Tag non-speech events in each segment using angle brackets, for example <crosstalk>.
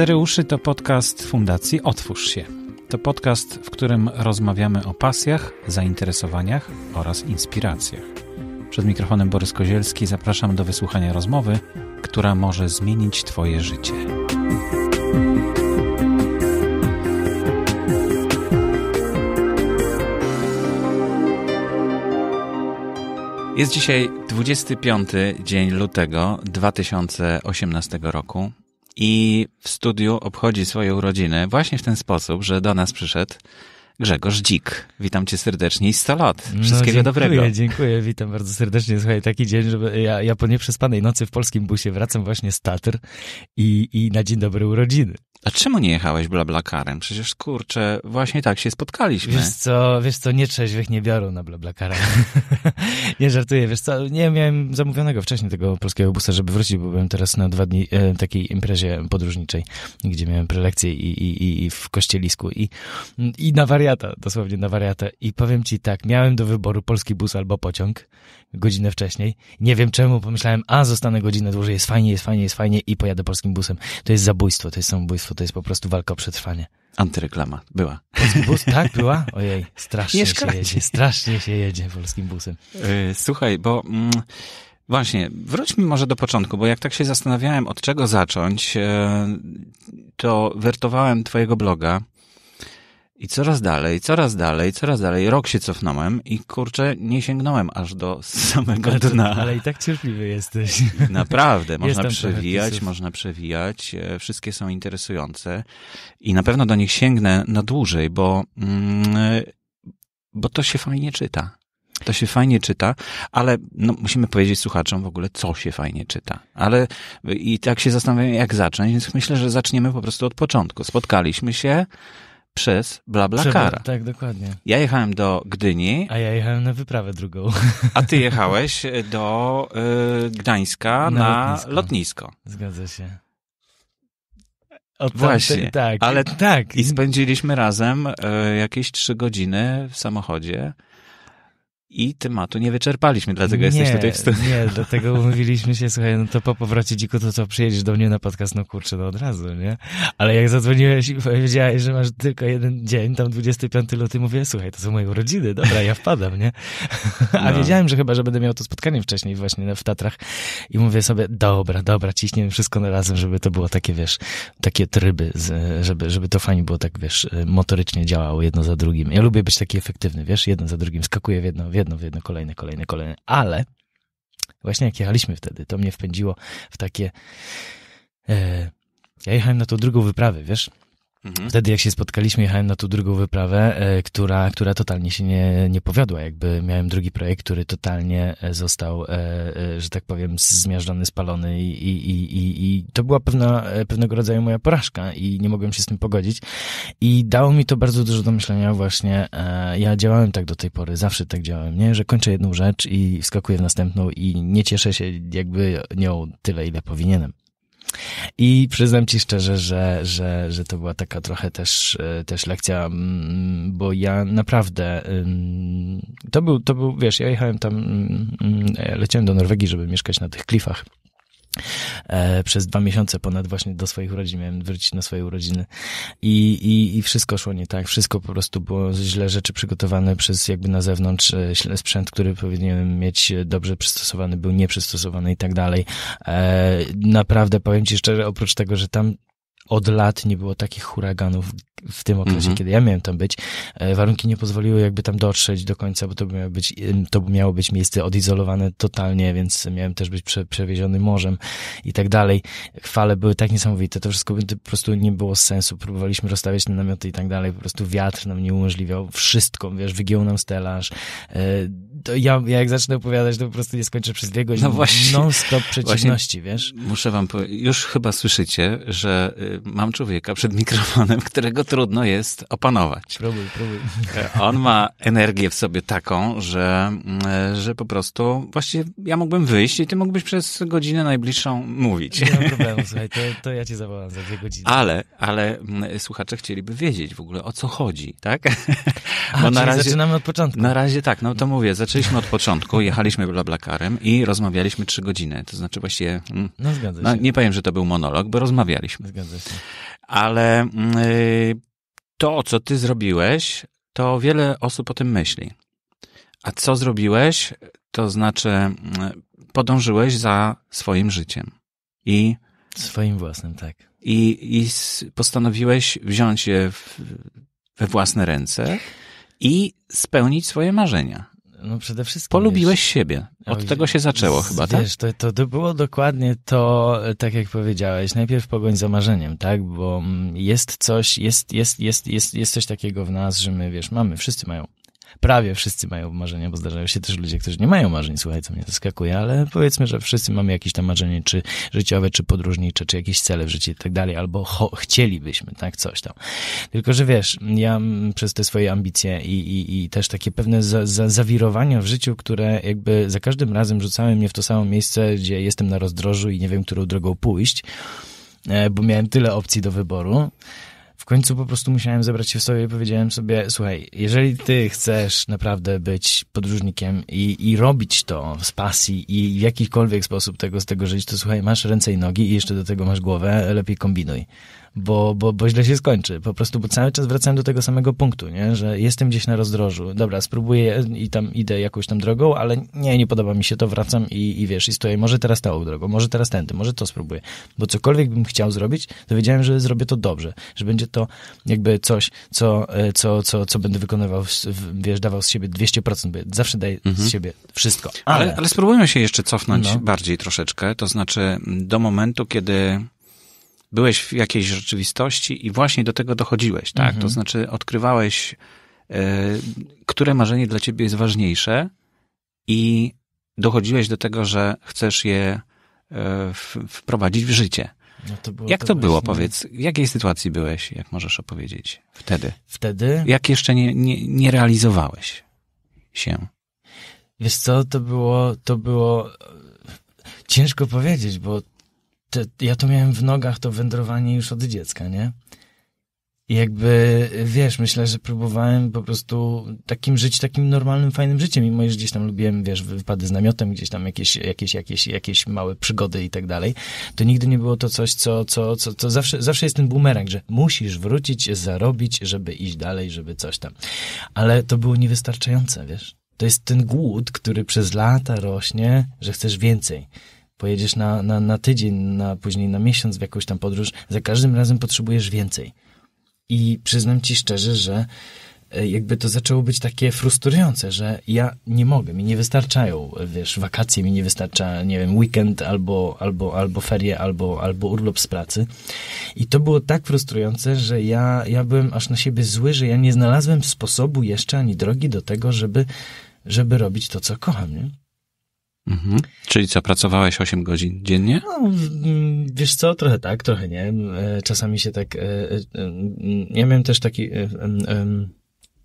Cztery uszy to podcast Fundacji Otwórz się. To podcast, w którym rozmawiamy o pasjach, zainteresowaniach oraz inspiracjach. Przed mikrofonem Borys Kozielski zapraszam do wysłuchania rozmowy, która może zmienić Twoje życie. Jest dzisiaj 25 dzień lutego 2018 roku i w studiu obchodzi swoje urodziny właśnie w ten sposób, że do nas przyszedł Grzegorz Dzik. Witam cię serdecznie i 100 lat. No, Wszystkiego no, dziękuję, dobrego. Dziękuję, witam bardzo serdecznie. Słuchaj, taki dzień, żeby ja, ja po nieprzespanej nocy w polskim busie wracam właśnie z Tatr i, i na dzień dobry urodziny. A czemu nie jechałeś blablakarem? Przecież kurczę, właśnie tak się spotkaliśmy. Wiesz co, wiesz co, nie trzeźwych nie biorą na blablakarę. <laughs> nie żartuję, wiesz co, nie miałem zamówionego wcześniej tego polskiego busa, żeby wrócić, bo byłem teraz na dwa dni e, takiej imprezie podróżniczej, gdzie miałem prelekcję i, i, i w kościelisku i, i na wariata, dosłownie na wariatę. I powiem ci tak, miałem do wyboru polski bus albo pociąg godzinę wcześniej. Nie wiem czemu, pomyślałem, a zostanę godzinę dłużej, jest fajnie, jest fajnie, jest fajnie i pojadę polskim busem. To jest zabójstwo, to jest samobójstwo kłamstwo, to jest po prostu walka o przetrwanie. Antyreklama była. Polski bus, tak była? <laughs> Ojej, strasznie się jedzie, strasznie się jedzie polskim busem. Y, słuchaj, bo... Mm... Właśnie, wróćmy może do początku, bo jak tak się zastanawiałem, od czego zacząć, y, to wertowałem Twojego bloga i coraz dalej, coraz dalej, coraz dalej. Rok się cofnąłem i kurczę, nie sięgnąłem aż do <laughs> samego ale, dna. Ale i tak cierpliwy jesteś. <laughs> Naprawdę, można przewijać, można e, przewijać. Wszystkie są interesujące i na pewno do nich sięgnę na dłużej, bo, mm, e, bo to się fajnie czyta. To się fajnie czyta, ale no, musimy powiedzieć słuchaczom w ogóle, co się fajnie czyta. Ale i tak się zastanawiam, jak zacząć, więc myślę, że zaczniemy po prostu od początku. Spotkaliśmy się, przez BlaBlaCar. Tak, dokładnie. Ja jechałem do Gdyni. A ja jechałem na wyprawę drugą. <laughs> A ty jechałeś e, do y, Gdańska na, na lotnisko. lotnisko. Zgadza się. Od Właśnie, tamtej, tak, ale tak. I spędziliśmy razem y, jakieś trzy godziny w samochodzie i tematu nie wyczerpaliśmy, dlatego nie, jesteś tutaj w studiu. Nie, dlatego umówiliśmy się, słuchaj, no to po powrocie dziku, to co, przyjedziesz do mnie na podcast, no kurczę, no od razu, nie? Ale jak zadzwoniłeś i powiedziałeś, że masz tylko jeden dzień, tam 25 luty, mówię, słuchaj, to są moje urodziny, dobra, ja wpadam, nie? A no. wiedziałem, że chyba, że będę miał to spotkanie wcześniej właśnie w Tatrach i mówię sobie, dobra, dobra, ciśniemy wszystko na razem, żeby to było takie, wiesz, takie tryby, żeby, żeby to fajnie było tak, wiesz, motorycznie działało jedno za drugim. Ja lubię być taki efektywny, wiesz, jedno za drugim, skakuję w jedno, wiesz, jedno w jedno, kolejne, kolejne, kolejne. Ale właśnie jak jechaliśmy wtedy, to mnie wpędziło w takie... E, ja jechałem na tą drugą wyprawę, wiesz? Mhm. Wtedy jak się spotkaliśmy, jechałem na tą drugą wyprawę, e, która, która totalnie się nie, nie powiodła. Jakby miałem drugi projekt, który totalnie e, został, e, że tak powiem, zmiażdżony, spalony i, i, i, i to była pewna, pewnego rodzaju moja porażka i nie mogłem się z tym pogodzić. I dało mi to bardzo dużo do myślenia właśnie. Ja działałem tak do tej pory, zawsze tak działałem, nie? Że kończę jedną rzecz i wskakuję w następną i nie cieszę się jakby nią tyle, ile powinienem. I przyznam ci szczerze, że, że, że to była taka trochę też, e, też lekcja, mm, bo ja naprawdę, to był, to był, wiesz, ja jechałem tam, mm, mm, e, leciałem do Norwegii, żeby mieszkać na tych klifach E, przez dwa miesiące ponad właśnie do swoich urodzin, miałem wrócić na swoje urodziny I, i, i wszystko szło nie tak, wszystko po prostu było źle rzeczy przygotowane przez jakby na zewnątrz e, sprzęt, który powinienem mieć e, dobrze przystosowany, był nieprzystosowany i tak dalej. Naprawdę powiem Ci szczerze, oprócz tego, że tam od lat nie było takich huraganów w tym okresie, mm -hmm. kiedy ja miałem tam być. E, warunki nie pozwoliły jakby tam dotrzeć do końca, bo to miało być, e, to miało być miejsce odizolowane totalnie, więc miałem też być prze, przewieziony morzem i tak dalej. Fale były tak niesamowite, to wszystko to po prostu nie było sensu. Próbowaliśmy rozstawiać te namioty i tak dalej, po prostu wiatr nam nie umożliwiał wszystko, wiesz, wygiął nam stelaż. E, to ja, ja jak zacznę opowiadać, to po prostu nie skończę przez dwie godziny. No właśnie. Non-stop przeciwności, właśnie, wiesz? Muszę wam powiedzieć, już chyba słyszycie, że y, mam człowieka przed mikrofonem, którego trudno jest opanować. Próbuj, próbuj. E, on ma energię w sobie taką, że, e, że po prostu właśnie ja mógłbym wyjść i ty mógłbyś przez godzinę najbliższą mówić. Nie ma <laughs> problemu, słuchaj, to, to ja cię zawołam za dwie godziny. Ale, ale mm, słuchacze chcieliby wiedzieć w ogóle o co chodzi, tak? <laughs> A, Bo na razie, zaczynamy od początku. Na razie tak, no to mówię, zaczęliśmy od początku, jechaliśmy blablakarem i rozmawialiśmy trzy godziny, to znaczy właściwie... Mm, no zgadza no, się. No, nie powiem, że to był monolog, bo rozmawialiśmy. Zgadza się. Ale mm, y, to, co ty zrobiłeś, to wiele osób o tym myśli. A co zrobiłeś, to znaczy mm, podążyłeś za swoim życiem. I swoim własnym, tak. I, i postanowiłeś wziąć je w, we własne ręce i spełnić swoje marzenia. No przede wszystkim. Polubiłeś wiesz, siebie. Od tego się zaczęło z, chyba, tak? Wiesz, to, to, to było dokładnie to, e, tak jak powiedziałeś, najpierw pogoń za marzeniem, tak? Bo mm, jest coś, jest, jest, jest, jest, jest coś takiego w nas, że my, wiesz, mamy, wszyscy mają prawie wszyscy mają marzenia, bo zdarzają się też ludzie, którzy nie mają marzeń, słuchaj, co mnie zaskakuje, ale powiedzmy, że wszyscy mamy jakieś tam marzenie, czy życiowe, czy podróżnicze, czy jakieś cele w życiu i tak dalej, albo chcielibyśmy, tak, coś tam. Tylko, że wiesz, ja przez te swoje ambicje i, i, i też takie pewne za, za, zawirowania w życiu, które jakby za każdym razem rzucały mnie w to samo miejsce, gdzie jestem na rozdrożu i nie wiem, którą drogą pójść, e, bo miałem tyle opcji do wyboru, w końcu po prostu musiałem zebrać się w sobie i powiedziałem sobie, słuchaj, jeżeli ty chcesz naprawdę być podróżnikiem i, i robić to z pasji i w jakikolwiek sposób tego, z tego żyć, to słuchaj, masz ręce i nogi i jeszcze do tego masz głowę, lepiej kombinuj bo, bo, bo źle się skończy. Po prostu, bo cały czas wracałem do tego samego punktu, nie? że jestem gdzieś na rozdrożu. Dobra, spróbuję i tam idę jakąś tam drogą, ale nie, nie podoba mi się to, wracam i, i wiesz, i stoję. Może teraz tą drogą, może teraz tędy, może to spróbuję. Bo cokolwiek bym chciał zrobić, to wiedziałem, że zrobię to dobrze, że będzie to jakby coś, co, e, co, co, co będę wykonywał, wiesz, dawał z siebie 200%, bo zawsze daję mhm. z siebie wszystko. Ale, ale, ale spróbujmy się jeszcze cofnąć no. bardziej troszeczkę, to znaczy do momentu, kiedy byłeś w jakiejś rzeczywistości i właśnie do tego dochodziłeś, tak? Mhm. To znaczy odkrywałeś, y, które marzenie dla ciebie jest ważniejsze i dochodziłeś do tego, że chcesz je y, w, wprowadzić w życie. No to jak to, to było, właśnie... powiedz? W jakiej sytuacji byłeś, jak możesz opowiedzieć? Wtedy. Wtedy? Jak jeszcze nie, nie, nie realizowałeś się? Wiesz co, to było, to było e, ciężko powiedzieć, bo to, ja to miałem w nogach, to wędrowanie już od dziecka, nie? I jakby, wiesz, myślę, że próbowałem po prostu takim żyć, takim normalnym, fajnym życiem, mimo że gdzieś tam lubiłem, wiesz, wypady z namiotem, gdzieś tam jakieś, jakieś, jakieś, jakieś małe przygody i tak dalej, to nigdy nie było to coś, co, co, co, co zawsze, zawsze jest ten bumerang, że musisz wrócić, zarobić, żeby iść dalej, żeby coś tam. Ale to było niewystarczające, wiesz? To jest ten głód, który przez lata rośnie, że chcesz więcej pojedziesz na, na, na tydzień, na, później na miesiąc w jakąś tam podróż, za każdym razem potrzebujesz więcej. I przyznam ci szczerze, że e, jakby to zaczęło być takie frustrujące, że ja nie mogę, mi nie wystarczają, wiesz, wakacje mi nie wystarcza, nie wiem, weekend albo, albo, albo ferie, albo, albo urlop z pracy. I to było tak frustrujące, że ja, ja byłem aż na siebie zły, że ja nie znalazłem sposobu jeszcze ani drogi do tego, żeby, żeby robić to, co kocham, nie? Mhm. Czyli co, pracowałeś 8 godzin dziennie? No, mm, wiesz co, trochę tak, trochę nie. E, czasami się tak. E, e, mm, ja miałem też taki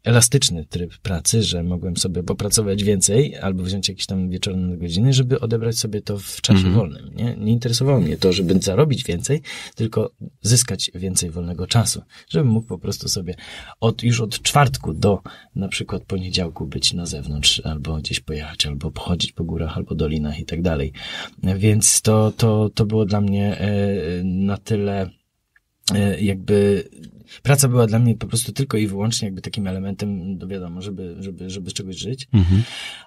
elastyczny tryb pracy, że mogłem sobie popracować więcej albo wziąć jakieś tam wieczorne godziny, żeby odebrać sobie to w czasie mhm. wolnym. Nie? nie interesowało mnie to, żeby zarobić więcej, tylko zyskać więcej wolnego czasu, żebym mógł po prostu sobie od, już od czwartku do na przykład poniedziałku być na zewnątrz albo gdzieś pojechać, albo pochodzić po górach, albo dolinach i tak dalej. Więc to, to, to było dla mnie e, na tyle E, jakby praca była dla mnie po prostu tylko i wyłącznie jakby takim elementem, do no wiadomo, żeby, żeby, żeby z czegoś żyć. Mhm.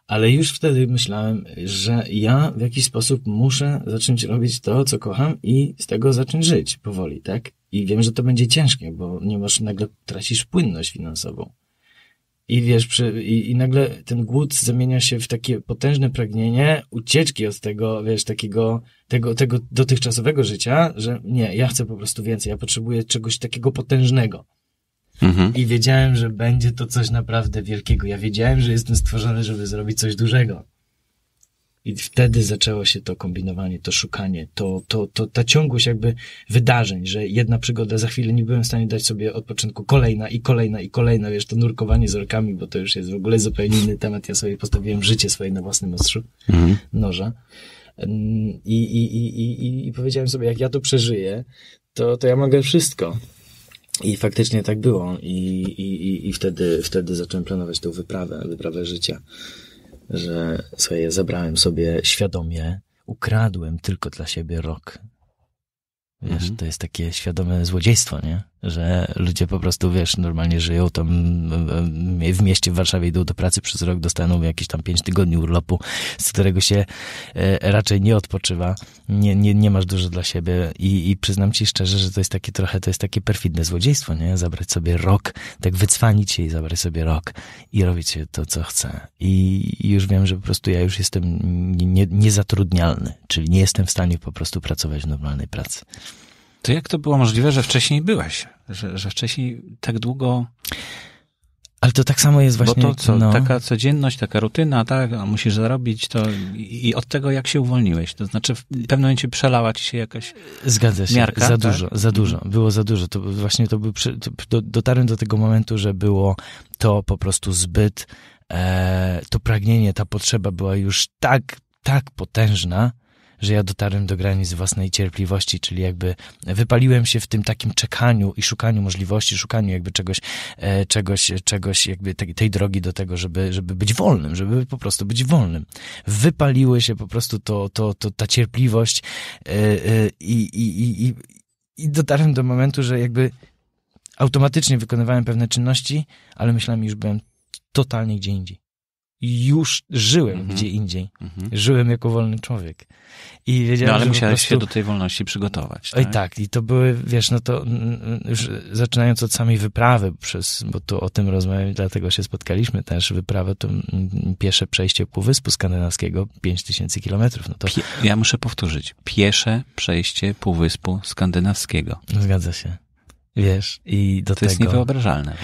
Ale już wtedy myślałem, że ja w jakiś sposób muszę zacząć robić to, co kocham i z tego zacząć żyć powoli, tak? I wiem, że to będzie ciężkie, bo nie masz nagle tracisz płynność finansową. I wiesz, przy, i, i, nagle ten głód zamienia się w takie potężne pragnienie ucieczki od tego, wiesz, takiego, tego, tego dotychczasowego życia, że nie, ja chcę po prostu więcej, ja potrzebuję czegoś takiego potężnego. Mhm. I wiedziałem, że będzie to coś naprawdę wielkiego. Ja wiedziałem, że jestem stworzony, żeby zrobić coś dużego. I wtedy zaczęło się to kombinowanie, to szukanie, to, to, to, ta ciągłość jakby wydarzeń, że jedna przygoda, za chwilę nie byłem w stanie dać sobie od początku kolejna i kolejna i kolejna, wiesz, to nurkowanie z orkami, bo to już jest w ogóle zupełnie inny temat. Ja sobie postawiłem życie swoje na własnym ostrzu mhm. noża. I, i, i, i, I powiedziałem sobie, jak ja to przeżyję, to, to ja mogę wszystko. I faktycznie tak było. I, i, i wtedy, wtedy zacząłem planować tą wyprawę, wyprawę życia że sobie zebrałem sobie świadomie, ukradłem tylko dla siebie rok. Wiesz, mhm. to jest takie świadome złodziejstwo, nie? że ludzie po prostu, wiesz, normalnie żyją tam e, e, w mieście w Warszawie, idą do pracy przez rok, dostaną jakieś tam pięć tygodni urlopu, z którego się e, raczej nie odpoczywa, nie, nie, nie masz dużo dla siebie I, i przyznam ci szczerze, że to jest takie trochę, to jest takie perfidne złodziejstwo, nie? Zabrać sobie rok, tak wycwanić się i zabrać sobie rok i robić to, co chcę. I już wiem, że po prostu ja już jestem niezatrudnialny, nie czyli nie jestem w stanie po prostu pracować w normalnej pracy. To jak to było możliwe, że wcześniej byłeś? Że, że wcześniej tak długo... Ale to tak samo jest właśnie... Bo to co, no. taka codzienność, taka rutyna, tak, musisz zarobić to i od tego jak się uwolniłeś, to znaczy w pewnym momencie przelała ci się jakaś Zgadza się, miarka, za tak? dużo, za dużo, mhm. było za dużo, to właśnie to był, dotarłem do tego momentu, że było to po prostu zbyt, e, to pragnienie, ta potrzeba była już tak, tak potężna, że ja dotarłem do granic własnej cierpliwości, czyli jakby wypaliłem się w tym takim czekaniu i szukaniu możliwości, szukaniu jakby czegoś, e, czegoś, czegoś jakby tej, tej drogi do tego, żeby, żeby być wolnym, żeby po prostu być wolnym. Wypaliły się po prostu to, to, to ta cierpliwość e, e, i, i, i, i dotarłem do momentu, że jakby automatycznie wykonywałem pewne czynności, ale myślami już byłem totalnie gdzie indziej już żyłem mhm. gdzie indziej. Mhm. Żyłem jako wolny człowiek. I wiedziałem, no ale musiałeś prostu... się do tej wolności przygotować. Oj tak? tak, i to były, wiesz, no to już zaczynając od samej wyprawy, przez, bo tu o tym rozmawiamy, dlatego się spotkaliśmy też, wyprawę, to piesze przejście Półwyspu Skandynawskiego, 5000 kilometrów. No to... Pie ja muszę powtórzyć, piesze przejście Półwyspu Skandynawskiego. Zgadza się. Wiesz, i do to tego... To jest niewyobrażalne.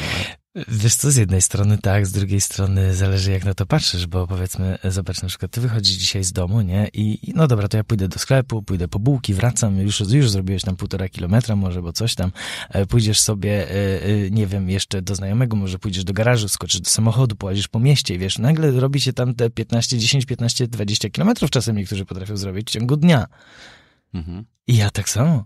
Wiesz co, z jednej strony tak, z drugiej strony zależy jak na to patrzysz, bo powiedzmy, zobacz na przykład, ty wychodzisz dzisiaj z domu, nie? I no dobra, to ja pójdę do sklepu, pójdę po bułki, wracam, już, już zrobiłeś tam półtora kilometra może, bo coś tam. E, pójdziesz sobie, e, e, nie wiem, jeszcze do znajomego, może pójdziesz do garażu, skoczysz do samochodu, połazisz po mieście, wiesz, nagle robi się tam te 15, 10, 15, 20 kilometrów czasem niektórzy potrafią zrobić w ciągu dnia. Mhm. I ja tak samo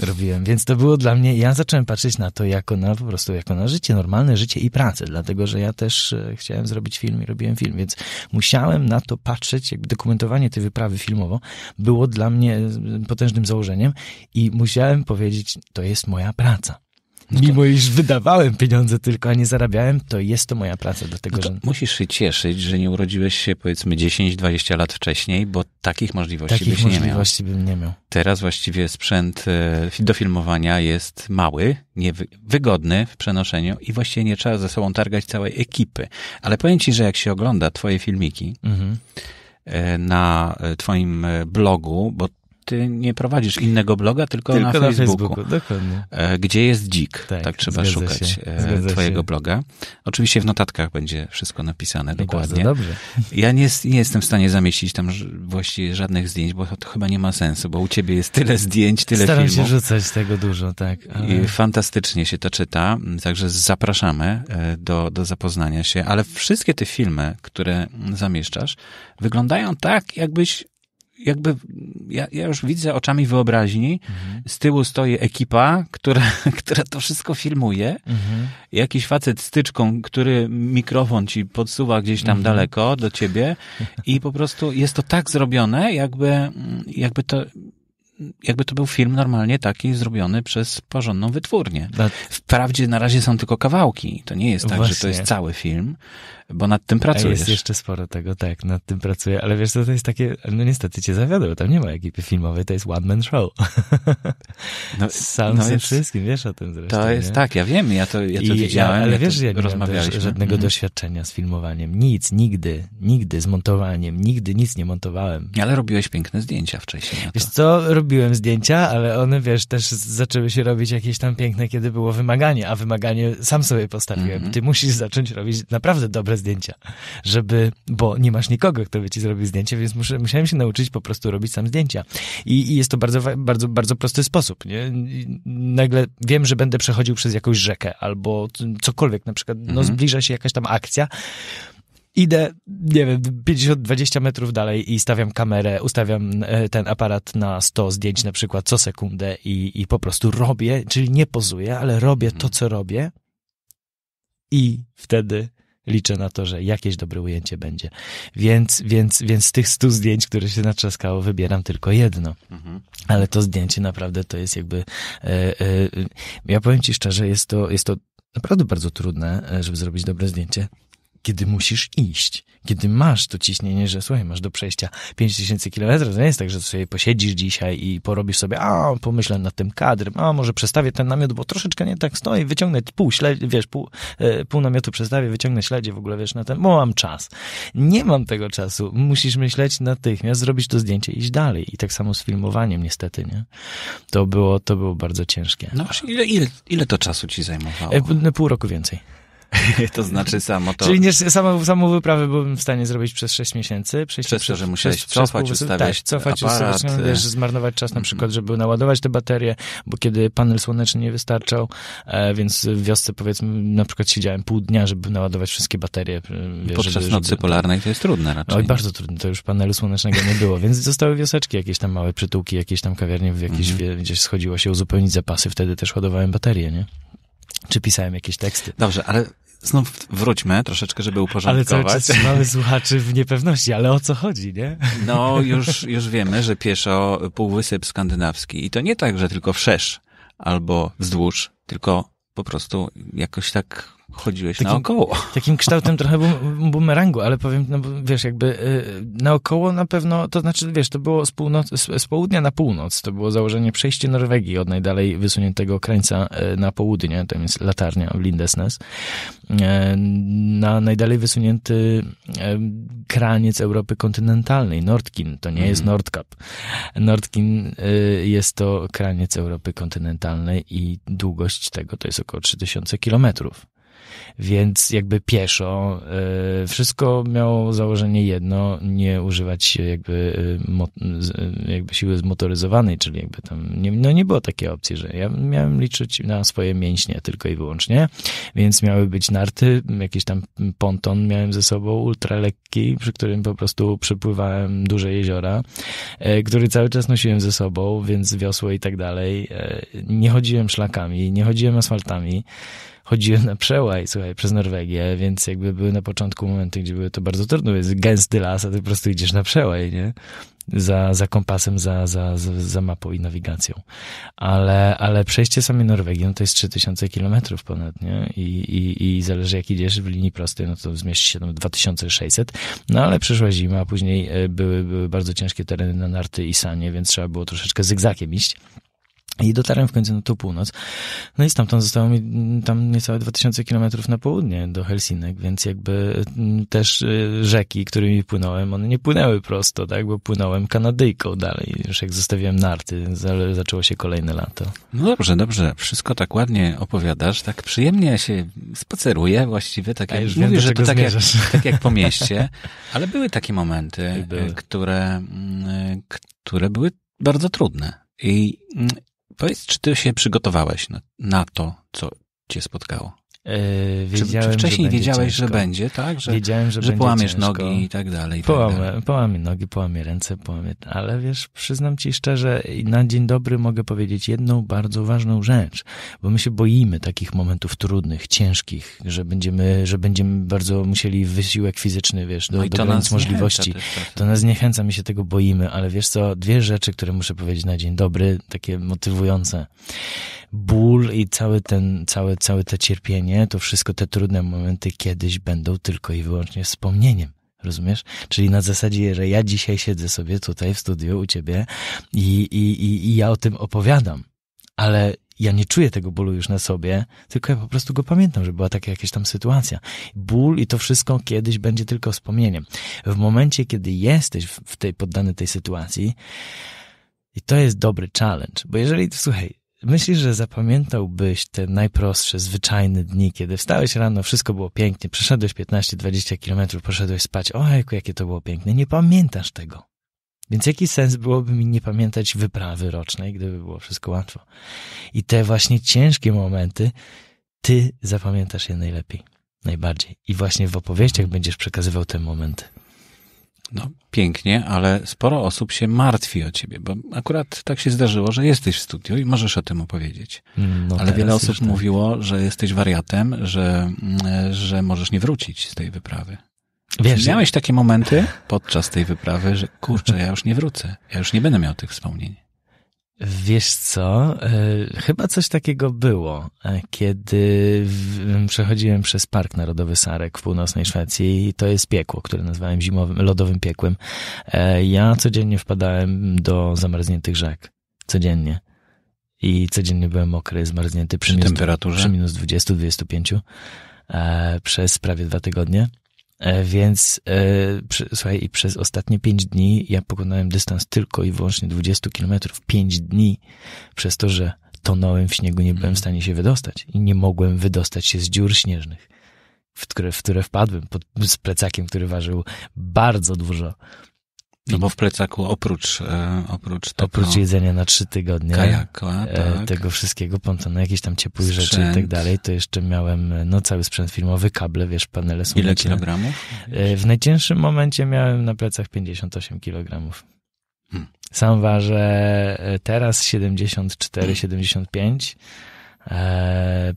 robiłem, więc to było dla mnie, ja zacząłem patrzeć na to jako na po prostu jako na życie, normalne życie i pracę, dlatego, że ja też e, chciałem zrobić film i robiłem film, więc musiałem na to patrzeć, jakby dokumentowanie tej wyprawy filmowo było dla mnie e, potężnym założeniem i musiałem powiedzieć, to jest moja praca mimo iż wydawałem pieniądze tylko, a nie zarabiałem, to jest to moja praca. do no że... Musisz się cieszyć, że nie urodziłeś się powiedzmy 10-20 lat wcześniej, bo takich możliwości takich byś możliwości nie miał. Takich możliwości bym nie miał. Teraz właściwie sprzęt e, do filmowania jest mały, wygodny w przenoszeniu i właściwie nie trzeba ze sobą targać całej ekipy. Ale powiem ci, że jak się ogląda twoje filmiki, mhm e, na Twoim e, blogu, bo ty nie prowadzisz innego bloga, tylko, tylko na, na, Facebooku. dokładnie. E, gdzie jest dzik? Tak, tak trzeba szukać się, e, twojego się. bloga. Oczywiście w notatkach będzie wszystko napisane I dokładnie. dobrze. Ja nie, nie, jestem w stanie zamieścić tam właściwie żadnych zdjęć, bo to, chyba nie ma sensu, bo u ciebie jest tyle zdjęć, tyle Staram filmów. Staram się rzucać tego dużo, tak. Ale... I fantastycznie się to czyta, także zapraszamy e, do, do zapoznania się, ale wszystkie te filmy, które zamieszczasz, wyglądają tak, jakbyś jakby ja, ja, już widzę oczami wyobraźni. Mhm. Z tyłu stoi ekipa, która, <laughs> która to wszystko filmuje. Mhm. Jakiś facet styczką, który mikrofon ci podsuwa gdzieś tam mhm. daleko do ciebie i po prostu jest to tak zrobione, jakby, jakby to jakby to był film normalnie taki zrobiony przez porządną wytwórnię. But... Wprawdzie na razie są tylko kawałki. To nie jest tak, Właśnie. że to jest cały film, bo nad tym pracujesz. jest jeszcze sporo tego, tak, nad tym pracuję, ale wiesz to jest takie, no niestety cię zawiodło, tam nie ma ekipy filmowej, to jest one man show. <laughs> No, Sam no ze wszystkim, wiesz o tym zresztą. To jest nie? tak, ja wiem, ja to, ja to I, Ja, ale ja wiesz, że ja nie miałem żadnego mm. doświadczenia z filmowaniem. Nic, nigdy, nigdy z montowaniem, nigdy nic nie montowałem. Ale robiłeś piękne zdjęcia wcześniej. No wiesz co, robiłem robiłem zdjęcia, ale one, wiesz, też zaczęły się robić jakieś tam piękne, kiedy było wymaganie, a wymaganie sam sobie postawiłem. Mm -hmm. Ty musisz zacząć robić naprawdę dobre zdjęcia, żeby, bo nie masz nikogo, kto by ci zrobił zdjęcie, więc muszę, musiałem się nauczyć po prostu robić sam zdjęcia. I, i jest to bardzo, bardzo, bardzo prosty sposób, nie? nagle wiem, że będę przechodził przez jakąś rzekę albo cokolwiek, na przykład, mm -hmm. no mhm. zbliża się jakaś tam akcja, idę, nie wiem, 50-20 metrów dalej i stawiam kamerę, ustawiam e, ten aparat na 100 zdjęć na przykład co sekundę i, i po prostu robię, czyli nie pozuję, ale robię to, mhm. co robię i wtedy liczę na to, że jakieś dobre ujęcie będzie. Więc, więc, więc z tych stu zdjęć, które się natrzaskało, wybieram tylko jedno. Mhm. Ale to zdjęcie naprawdę to jest jakby... E, e, ja powiem ci szczerze, jest to, jest to naprawdę bardzo trudne, żeby zrobić dobre zdjęcie kiedy musisz iść, kiedy masz to ciśnienie, że słuchaj, masz do przejścia 5000 km, to nie jest tak, że sobie posiedzisz dzisiaj i porobisz sobie, a pomyślę nad tym kadrem, a może przestawię ten namiot, bo troszeczkę nie tak stoi, wyciągnę pół śledzie, wiesz, pół, e, pół namiotu przestawię, wyciągnę śledzie w ogóle, wiesz, na ten, bo mam czas. Nie mam tego czasu, musisz myśleć natychmiast, zrobić to zdjęcie i iść dalej. I tak samo z filmowaniem niestety, nie? To było, to było bardzo ciężkie. No właśnie, ile, ile, ile to czasu ci zajmowało? E, pół roku więcej. <laughs> to znaczy samo to... Czyli nie, samą, samą wyprawę byłbym w stanie zrobić przez 6 miesięcy. Przez to, że musiałeś przez, cofać, przez, ustawiać tak, cofać, aparat. Ustawiać, no, e. zmarnować czas na mhm. przykład, żeby naładować te baterie, bo kiedy panel słoneczny nie wystarczał, e, więc w wiosce powiedzmy na przykład siedziałem pół dnia, żeby naładować wszystkie baterie. E, wiesz, Podczas żeby, nocy polarnej to jest trudne raczej. Oj, bardzo trudne, to już panelu słonecznego nie było, więc zostały wioseczki, jakieś tam małe przytułki, jakieś tam kawiarnie, w jakieś, mhm. gdzieś schodziło się uzupełnić zapasy, wtedy też hodowałem baterie, nie? czy pisałem jakieś teksty. Dobrze, ale znów wróćmy troszeczkę, żeby uporządkować. Ale cały czas słuchaczy w niepewności, ale o co chodzi, nie? No, już, już wiemy, że pieszo półwysep skandynawski. I to nie tak, że tylko wszerz albo wzdłuż, tylko po prostu jakoś tak chodziłeś takim, naokoło. Takim kształtem trochę bumerangu, ale powiem, no wiesz, jakby y, naokoło na pewno, to znaczy, wiesz, to było z, północ, z, południa na północ, to było założenie przejście Norwegii od najdalej wysuniętego krańca y, na południe, to jest latarnia w Lindesnes, y, na najdalej wysunięty kraniec Europy kontynentalnej, Nordkin, to nie jest mhm. Nordkap. Nordkin jest to kraniec Europy kontynentalnej i długość tego to jest około 3000 kilometrów więc jakby pieszo. E, wszystko miało założenie jedno, nie używać jakby, e, e, jakby siły zmotoryzowanej, czyli jakby tam, nie, no nie było takiej opcji, że ja miałem liczyć na swoje mięśnie tylko i wyłącznie, więc miały być narty, jakiś tam ponton miałem ze sobą ultralekki, przy którym po prostu przepływałem duże jeziora, który cały czas nosiłem ze sobą, więc wiosło i tak dalej. Nie chodziłem szlakami, nie chodziłem asfaltami, chodziłem na przełaj, słuchaj, przez Norwegię, więc jakby były na początku momenty, gdzie były to bardzo trudne, jest gęsty las, a ty po prostu idziesz na przełaj, nie? Za, za kompasem, za, za, za, mapą i nawigacją. Ale, ale przejście samej Norwegii, no to jest 3000 kilometrów ponad, nie? I, i, I zależy jak idziesz w linii prostej, no to zmieści się tam 2600, no ale przyszła zima, a później e, były, były bardzo ciężkie tereny na narty i sanie, więc trzeba było troszeczkę zygzakiem iść. I dotarłem w końcu na tą północ. No i stamtąd zostało mi mm, tam niecałe 2000 kilometrów na południe do Helsinek, więc jakby mm, też y, rzeki, którymi płynąłem, one nie płynęły prosto, tak, bo płynąłem Kanadyjką dalej. Już jak zostawiłem narty, zaczęło się kolejne lato. No dobrze, dobrze. Wszystko tak ładnie opowiadasz, tak przyjemnie się spaceruje właściwie, tak jak mówię, że to tak jak, <laughs> tak jak po mieście, ale były takie momenty, były. Które, mm, które były bardzo trudne. I Powiedz, czy ty się przygotowałeś na, na to, co cię spotkało? Wiedziałem, czy, czy wcześniej że wiedziałeś, ciężko. że będzie, tak? Że, Wiedziałem, że, że połamiesz ciężko. nogi i tak dalej. I tak połamę, tak dalej. połamię nogi, połamię ręce, połamię. Ale wiesz, przyznam ci szczerze, na dzień dobry mogę powiedzieć jedną bardzo ważną rzecz, bo my się boimy takich momentów trudnych, ciężkich, że będziemy, że będziemy bardzo musieli wysiłek fizyczny, wiesz, do, no do granic możliwości. Tak, tak. To nas zniechęca, my się tego boimy, ale wiesz co, dwie rzeczy, które muszę powiedzieć na dzień dobry, takie motywujące ból i cały ten, całe, całe to cierpienie, to wszystko te trudne momenty kiedyś będą tylko i wyłącznie wspomnieniem. Rozumiesz? Czyli na zasadzie, że ja dzisiaj siedzę sobie tutaj w studiu u ciebie i, i, i, i ja o tym opowiadam, ale ja nie czuję tego bólu już na sobie, tylko ja po prostu go pamiętam, że była taka jakaś tam sytuacja. Ból i to wszystko kiedyś będzie tylko wspomnieniem. W momencie, kiedy jesteś w tej, poddany tej sytuacji, i to jest dobry challenge, bo jeżeli, słuchaj, Myślisz, że zapamiętałbyś te najprostsze, zwyczajne dni, kiedy wstałeś rano, wszystko było pięknie, przeszedłeś 15-20 kilometrów, poszedłeś spać, ojku, jakie to było piękne, nie pamiętasz tego. Więc jaki sens byłoby mi nie pamiętać wyprawy rocznej, gdyby było wszystko łatwo? I te właśnie ciężkie momenty, ty zapamiętasz je najlepiej, najbardziej. I właśnie w opowieściach będziesz przekazywał te momenty. No pięknie, ale sporo osób się martwi o ciebie, bo akurat tak się zdarzyło, że jesteś w studiu i możesz o tym opowiedzieć. Mm, no, ale wiele osób tak. mówiło, że jesteś wariatem, że, mm, że możesz nie wrócić z tej wyprawy. Wiesz, miałeś takie momenty podczas tej wyprawy, że kurczę, ja już nie wrócę, ja już nie będę miał tych wspomnień. Wiesz co? E, chyba coś takiego było, e, kiedy przechodziłem przez Park Narodowy Sarek w północnej Szwecji i to jest piekło, które nazwałem zimowym, lodowym piekłem. E, ja codziennie wpadałem do zamarzniętych rzek. Codziennie. I codziennie byłem mokry, zmarznięty przy, przy minus, temperaturze? Przy minus 20-25 przez prawie dwa tygodnie. E, więc e, słuchaj, i przez ostatnie pięć dni ja pokonałem dystans tylko i wyłącznie 20 kilometrów. Pięć dni przez to, że tonąłem w śniegu, nie byłem mhm. w stanie się wydostać i nie mogłem wydostać się z dziur śnieżnych, w które, w które wpadłem pod, z plecakiem, który ważył bardzo dużo. No bo w plecaku oprócz e, oprócz tego, Oprócz jedzenia na trzy tygodnie. Kajaka, e, tak. Tego wszystkiego, pontonu, jakieś tam ciepłe rzeczy i tak dalej, to jeszcze miałem no cały sprzęt filmowy, kable, wiesz, panele są. Ile kilogramów? E, w najcięższym momencie miałem na plecach 58 kilogramów. Hmm. Sam ważę e, teraz 74, hmm. 75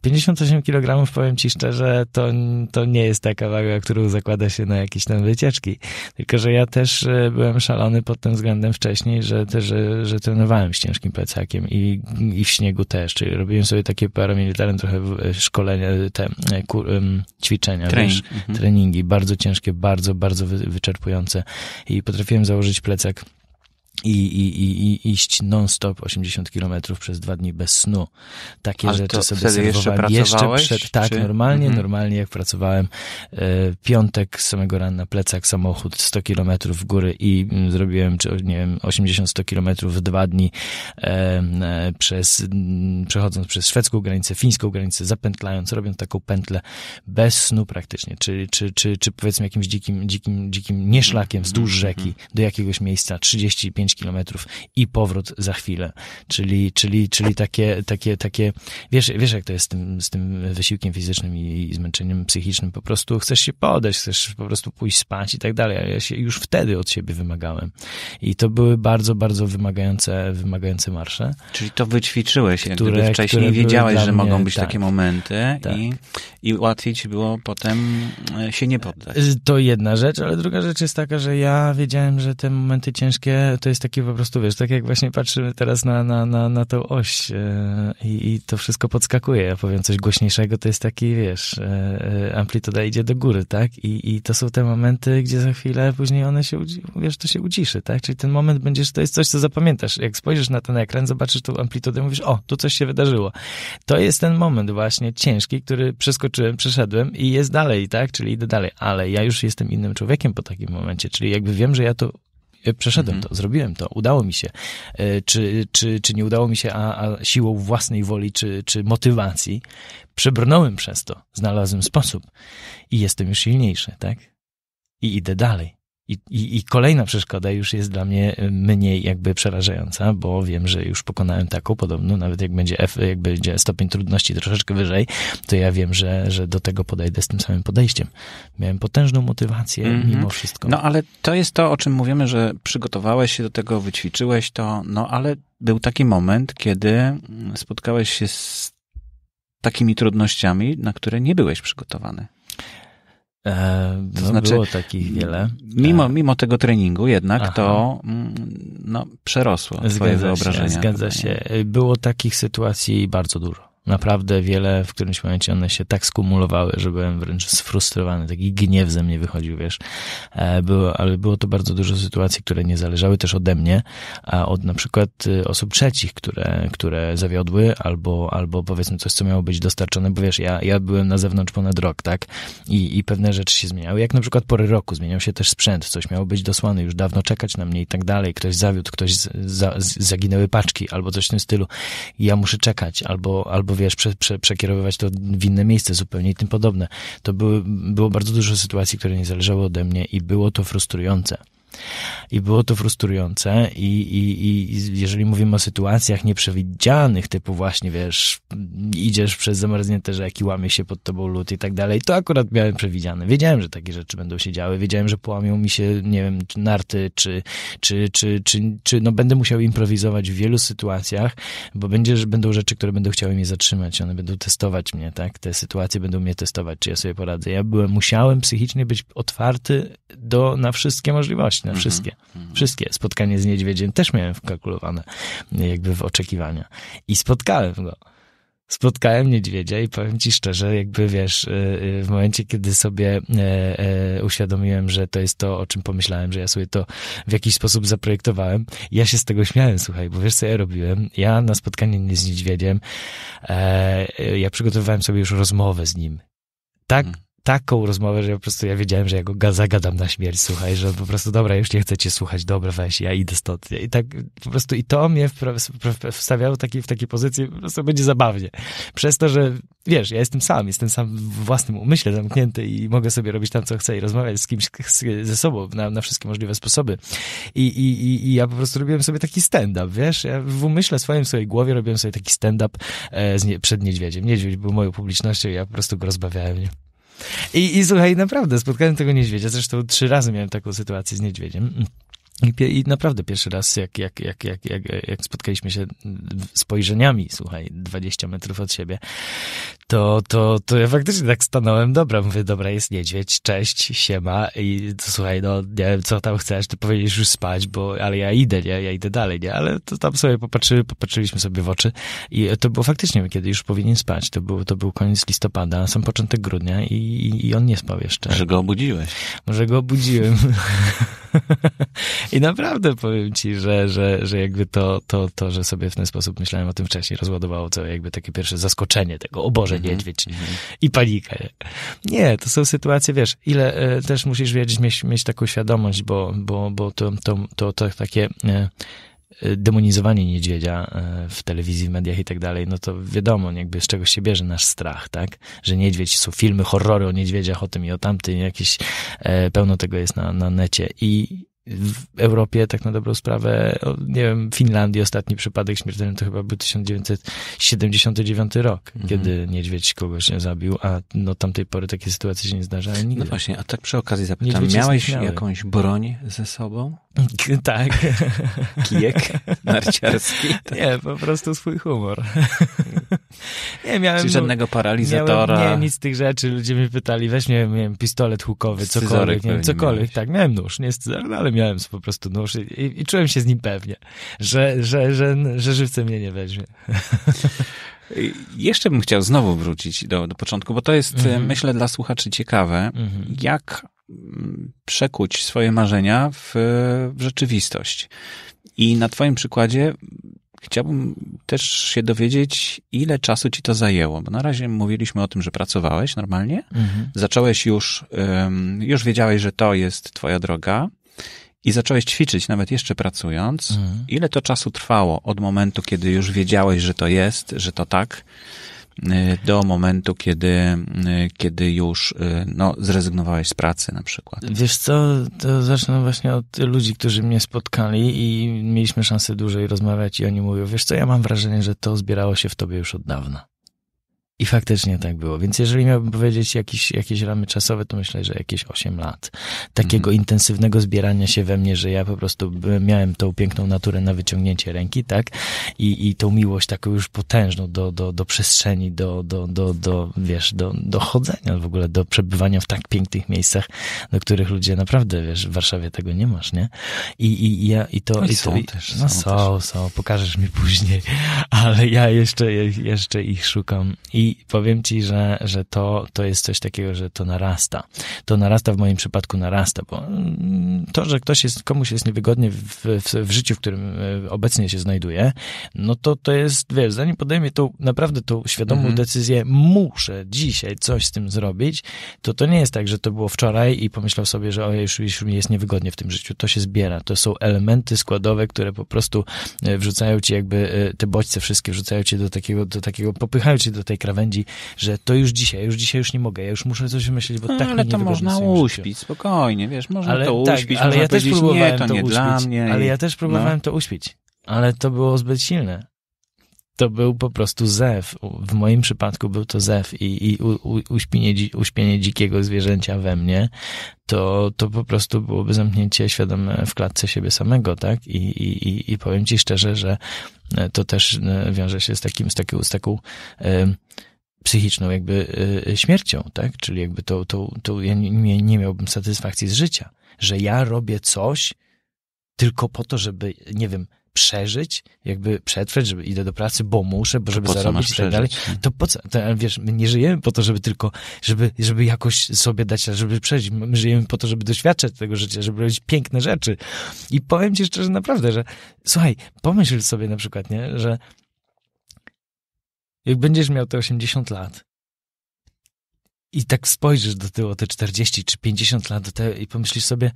58 e, kg, powiem ci szczerze, to, to nie jest taka waga, którą zakłada się na jakieś tam wycieczki. Tylko, że ja też e, byłem szalony pod tym względem wcześniej, że, też, że, że trenowałem z ciężkim plecakiem i, i w śniegu też, czyli robiłem sobie takie paramilitarne trochę e, szkolenia, te ćwiczenia, Trening. wiesz, mhm. treningi, bardzo ciężkie, bardzo, bardzo wyczerpujące i potrafiłem założyć plecak i, i, i, iść non-stop 80 kilometrów przez dwa dni bez snu. Takie Ale rzeczy sobie serwowałem. Jeszcze, pracowałeś, jeszcze przed, tak, czy? normalnie, mhm. normalnie jak pracowałem e, piątek z samego rana plecak, samochód 100 kilometrów w góry i mm, zrobiłem, czy nie wiem, 80-100 kilometrów w dwa dni e, przez, mm, przechodząc przez szwedzką granicę, fińską granicę, zapętlając, robiąc taką pętlę bez snu praktycznie, czy, czy, czy, czy powiedzmy jakimś dzikim, dzikim, dzikim nieszlakiem wzdłuż mhm, rzeki mhm. do jakiegoś miejsca, 35 5 kilometrów i powrót za chwilę. Czyli, czyli, czyli takie, takie, takie, wiesz, wiesz jak to jest z tym, z tym wysiłkiem fizycznym i, i zmęczeniem psychicznym, po prostu chcesz się podejść, chcesz po prostu pójść spać i tak dalej, ja się już wtedy od siebie wymagałem. I to były bardzo, bardzo wymagające, wymagające marsze. Czyli to wyćwiczyłeś, jak gdyby wcześniej wiedziałeś, że mnie, mogą być tak, takie momenty tak. i, i łatwiej ci było potem e, się nie poddać. Y, to jedna rzecz, ale druga rzecz jest taka, że ja wiedziałem, że te momenty ciężkie to jest jest taki po prostu, wiesz, tak jak właśnie patrzymy teraz na, na, na, na tą oś e, i, i to wszystko podskakuje. Ja powiem coś głośniejszego, to jest taki, wiesz, e, e, amplituda idzie do góry, tak? I, i to są te momenty, gdzie za chwilę później one się, wiesz, to się uciszy, tak? Czyli ten moment będziesz, to jest coś, co zapamiętasz. Jak spojrzysz na ten ekran, zobaczysz tą amplitudę, mówisz, o, tu coś się wydarzyło. To jest ten moment właśnie ciężki, który przeskoczyłem, przeszedłem i jest dalej, tak? Czyli idę dalej, ale ja już jestem innym człowiekiem po takim momencie, czyli jakby wiem, że ja to E, przeszedłem mhm. to, zrobiłem to, udało mi się. E, czy, czy, czy nie udało mi się, a, a siłą własnej woli czy, czy motywacji przebrnąłem przez to, znalazłem sposób i jestem już silniejszy, tak? I idę dalej. I, i, I, kolejna przeszkoda już jest dla mnie e, mniej jakby przerażająca, bo wiem, że już pokonałem taką podobną, nawet jak będzie, F, jak będzie stopień trudności troszeczkę wyżej, to ja wiem, że, że do tego podejdę z tym samym podejściem. Miałem potężną motywację mm -hmm. mimo wszystko. No ale to jest to, o czym mówimy, że przygotowałeś się do tego, wyćwiczyłeś to, no ale był taki moment, kiedy mm, spotkałeś się z takimi trudnościami, na które nie byłeś przygotowany. E, to no, znaczy, było takich wiele. Mimo, tak. mimo tego treningu jednak Aha. to mm, no, przerosło zgadza twoje wyobrażenia. zgadza się. Było takich sytuacji bardzo dużo naprawdę wiele, w którymś momencie one się tak skumulowały, że byłem wręcz sfrustrowany, taki gniew ze mnie wychodził, wiesz. E, było, ale było to bardzo dużo sytuacji, które nie zależały też ode mnie, a od na przykład y, osób trzecich, które, które zawiodły, albo, albo powiedzmy coś, co miało być dostarczone, bo wiesz, ja, ja byłem na zewnątrz ponad rok, tak? I, I pewne rzeczy się zmieniały, jak na przykład pory roku, zmieniał się też sprzęt, coś miało być dosłane, już dawno czekać na mnie i tak dalej, ktoś zawiódł, ktoś za, zaginęły paczki, albo coś w tym stylu. I ja muszę czekać, albo, albo wiesz, prze, prze, przekierowywać to w inne miejsce zupełnie i tym podobne. To były, było bardzo dużo sytuacji, które nie zależały ode mnie i było to frustrujące. I było to frustrujące i, i, i jeżeli mówimy o sytuacjach nieprzewidzianych, typu właśnie, wiesz, idziesz przez zamarznięte rzeki, łamie się pod tobą lód i tak dalej, to akurat miałem przewidziane. Wiedziałem, że takie rzeczy będą się działy, wiedziałem, że połamią mi się, nie wiem, narty, czy, czy, czy, czy, czy no będę musiał improwizować w wielu sytuacjach, bo będzie, że będą rzeczy, które będą chciały mnie zatrzymać, one będą testować mnie, tak? Te sytuacje będą mnie testować, czy ja sobie poradzę. Ja byłem, musiałem psychicznie być otwarty do, na wszystkie możliwości na mhm. wszystkie. Mhm. Wszystkie. Spotkanie z niedźwiedziem też miałem wkalkulowane jakby w oczekiwania. I spotkałem go spotkałem niedźwiedzia i powiem ci szczerze, jakby wiesz, y, y, w momencie, kiedy sobie e, e, uświadomiłem, że to jest to, o czym pomyślałem, że ja sobie to w jakiś sposób zaprojektowałem, ja się z tego śmiałem, słuchaj, bo wiesz, co ja robiłem? Ja na spotkanie z niedźwiedziem, e, ja przygotowywałem sobie już rozmowę z nim. Tak, mhm taką rozmowę, że po prostu ja wiedziałem, że ja go zagadam na śmierć, słuchaj, że po prostu dobra, już nie chcę cię słuchać, dobra, weź, ja idę stąd. I tak po prostu i to mnie wstawiało taki, w takiej pozycji, po prostu będzie zabawnie. Przez to, że wiesz, ja jestem sam, jestem sam w własnym umyśle zamknięty i mogę sobie robić tam, co chcę i rozmawiać z kimś, ze sobą na, na wszystkie możliwe sposoby. I, i, I ja po prostu robiłem sobie taki stand-up, wiesz, ja w umyśle swoim, w swojej głowie robiłem sobie taki stand-up e, przed niedźwiedziem. Niedźwiedź był moją publicznością i ja po prostu go rozbawiałem. Nie? I, I słuchaj, naprawdę, spotkałem tego niedźwiedzia. Zresztą trzy razy miałem taką sytuację z niedźwiedziem. I, I, naprawdę pierwszy raz, jak, jak, jak, jak, jak, jak spotkaliśmy się spojrzeniami, słuchaj, 20 metrów od siebie, to, to, to ja faktycznie tak stanąłem, dobra, mówię, dobra, jest niedźwiedź, cześć, siema i to, słuchaj, no, nie wiem, co tam chcesz, ty powiedziesz już spać, bo, ale ja idę, nie, ja idę dalej, nie, ale to tam sobie popatrzyliśmy sobie w oczy i to było faktycznie, kiedy już powinien spać, to był, to był koniec listopada, sam początek grudnia i, i, i on nie spał jeszcze. Może go obudziłeś. Może go obudziłem. <laughs> I naprawdę powiem ci, że, że, że jakby to, to, to, że sobie w ten sposób myślałem o tym wcześniej, rozładowało całe jakby takie pierwsze zaskoczenie tego, o Boże, mhm, niedźwiedź mm -hmm. i Nie, to są sytuacje, wiesz, ile e, też musisz wiedzieć, mieć, mieć taką świadomość, bo, bo, bo to, to, to, to takie... E, e demonizowanie niedźwiedzia e, w telewizji, w mediach i tak dalej, no to wiadomo, jakby z czegoś się bierze nasz strach, tak? Że niedźwiedź, są filmy, horrory o niedźwiedziach, o tym i o tamtym, jakieś, e, pełno tego jest na, na necie i w Europie, tak na dobrą sprawę, nie wiem, w Finlandii ostatni przypadek śmiertelny to chyba był 1979 rok, mhm. kiedy niedźwiedź kogoś nie zabił, a no tamtej pory takie sytuacje się nie zdarzały. No nigdy. No właśnie, a tak przy okazji zapytam, Niedźwiedź miałeś jakąś broń ze sobą? <laughs> tak. Kijek narciarski? Tak. <laughs> Nie, po prostu swój humor. <laughs> Nie miałem... No, żadnego paralizatora. Miałem, nie, nic z tych rzeczy. Ludzie mnie pytali, weź mnie, miałem pistolet hukowy, cokolwiek, nie cokolwiek. Miałeś. Tak, miałem nóż, nie scyzoryk, no, ale miałem po prostu nóż i, i, czułem się z nim pewnie, że, że, że, że żywce mnie nie weźmie. <laughs> Jeszcze bym chciał znowu wrócić do, do początku, bo to jest, e, mhm. myślę, dla słuchaczy ciekawe, mhm. jak mm, przekuć swoje marzenia w, w rzeczywistość. I na Twoim przykładzie Chciałbym też się dowiedzieć, ile czasu ci to zajęło, bo na razie mówiliśmy o tym, że pracowałeś normalnie, mhm. zacząłeś już, już wiedziałeś, że to jest twoja droga i zacząłeś ćwiczyć, nawet jeszcze pracując. Mhm. Ile to czasu trwało od momentu, kiedy już wiedziałeś, że to jest, że to tak, E, do momentu, kiedy, e, kiedy już e, no, zrezygnowałeś z pracy na przykład? Wiesz co, to zacznę właśnie od ludzi, którzy mnie spotkali i mieliśmy szansę dłużej rozmawiać i oni mówią, wiesz co, ja mam wrażenie, że to zbierało się w tobie już od dawna. I faktycznie tak było. Więc jeżeli miałbym powiedzieć jakieś, jakieś ramy czasowe, to myślę, że jakieś 8 lat. Takiego mhm. intensywnego zbierania się we mnie, że ja po prostu miałem tą piękną naturę na wyciągnięcie ręki, tak? I, i tą miłość taką już potężną do, do, do przestrzeni, do, do, do, do, wiesz, do, do chodzenia w ogóle, do przebywania w tak pięknych miejscach, do których ludzie naprawdę, wiesz, w Warszawie tego nie masz, nie? I, i, i ja, i to... No i, są i, też. No są, są, też. są, pokażesz mi później. <laughs> Ale ja jeszcze, jeszcze ich szukam. I i powiem ci, że, że to, to jest coś takiego, że to narasta. To narasta w moim przypadku narasta, bo mm, to, że ktoś jest, komuś jest niewygodnie w, w, w życiu, w którym e, obecnie się znajduje, no to to jest, wiesz, zanim podejmie tą naprawdę tą świadomą mhm. decyzję, muszę dzisiaj coś z tym zrobić, to to nie jest tak, że to było wczoraj i pomyślał sobie, że ojej, już, już mi jest niewygodnie w tym życiu. To się zbiera. To są elementy składowe, które po prostu e, wrzucają ci jakby e, te bodźce wszystkie, wrzucają cię do takiego, do takiego popychają cię do tej krawędzi krawędzi, że to już dzisiaj, już dzisiaj już nie mogę, ja już muszę coś wymyślić, bo no, tak Ale to można uśpić, spokojnie, wiesz, można ale, to tak, uśpić, ale można ja też próbowałem nie, to, nie uśpić, dla mnie. Ale ja też próbowałem no. to uśpić, ale to było zbyt silne to był po prostu zew. W moim przypadku był to zew i, i u, u, uśpienie, uśpienie dzikiego zwierzęcia we mnie, to, to po prostu byłoby zamknięcie świadome w klatce siebie samego, tak? I, i, i powiem ci szczerze, że e, to też e, wiąże się z takim, z taką, z taką e, psychiczną jakby śmiercią, tak? Czyli jakby to, to, to ja nie, nie miałbym satysfakcji z życia, że ja robię coś tylko po to, żeby, nie wiem, przeżyć, jakby przetrwać, żeby idę do pracy, bo muszę, bo żeby zarobić i tak dalej, to po co? To, wiesz, my nie żyjemy po to, żeby tylko, żeby, żeby jakoś sobie dać, żeby przeżyć. My żyjemy po to, żeby doświadczać tego życia, żeby robić piękne rzeczy. I powiem ci szczerze, naprawdę, że słuchaj, pomyśl sobie na przykład, nie, że jak będziesz miał te 80 lat, i tak spojrzysz do tyłu te 40 czy 50 lat do tego i pomyślisz sobie,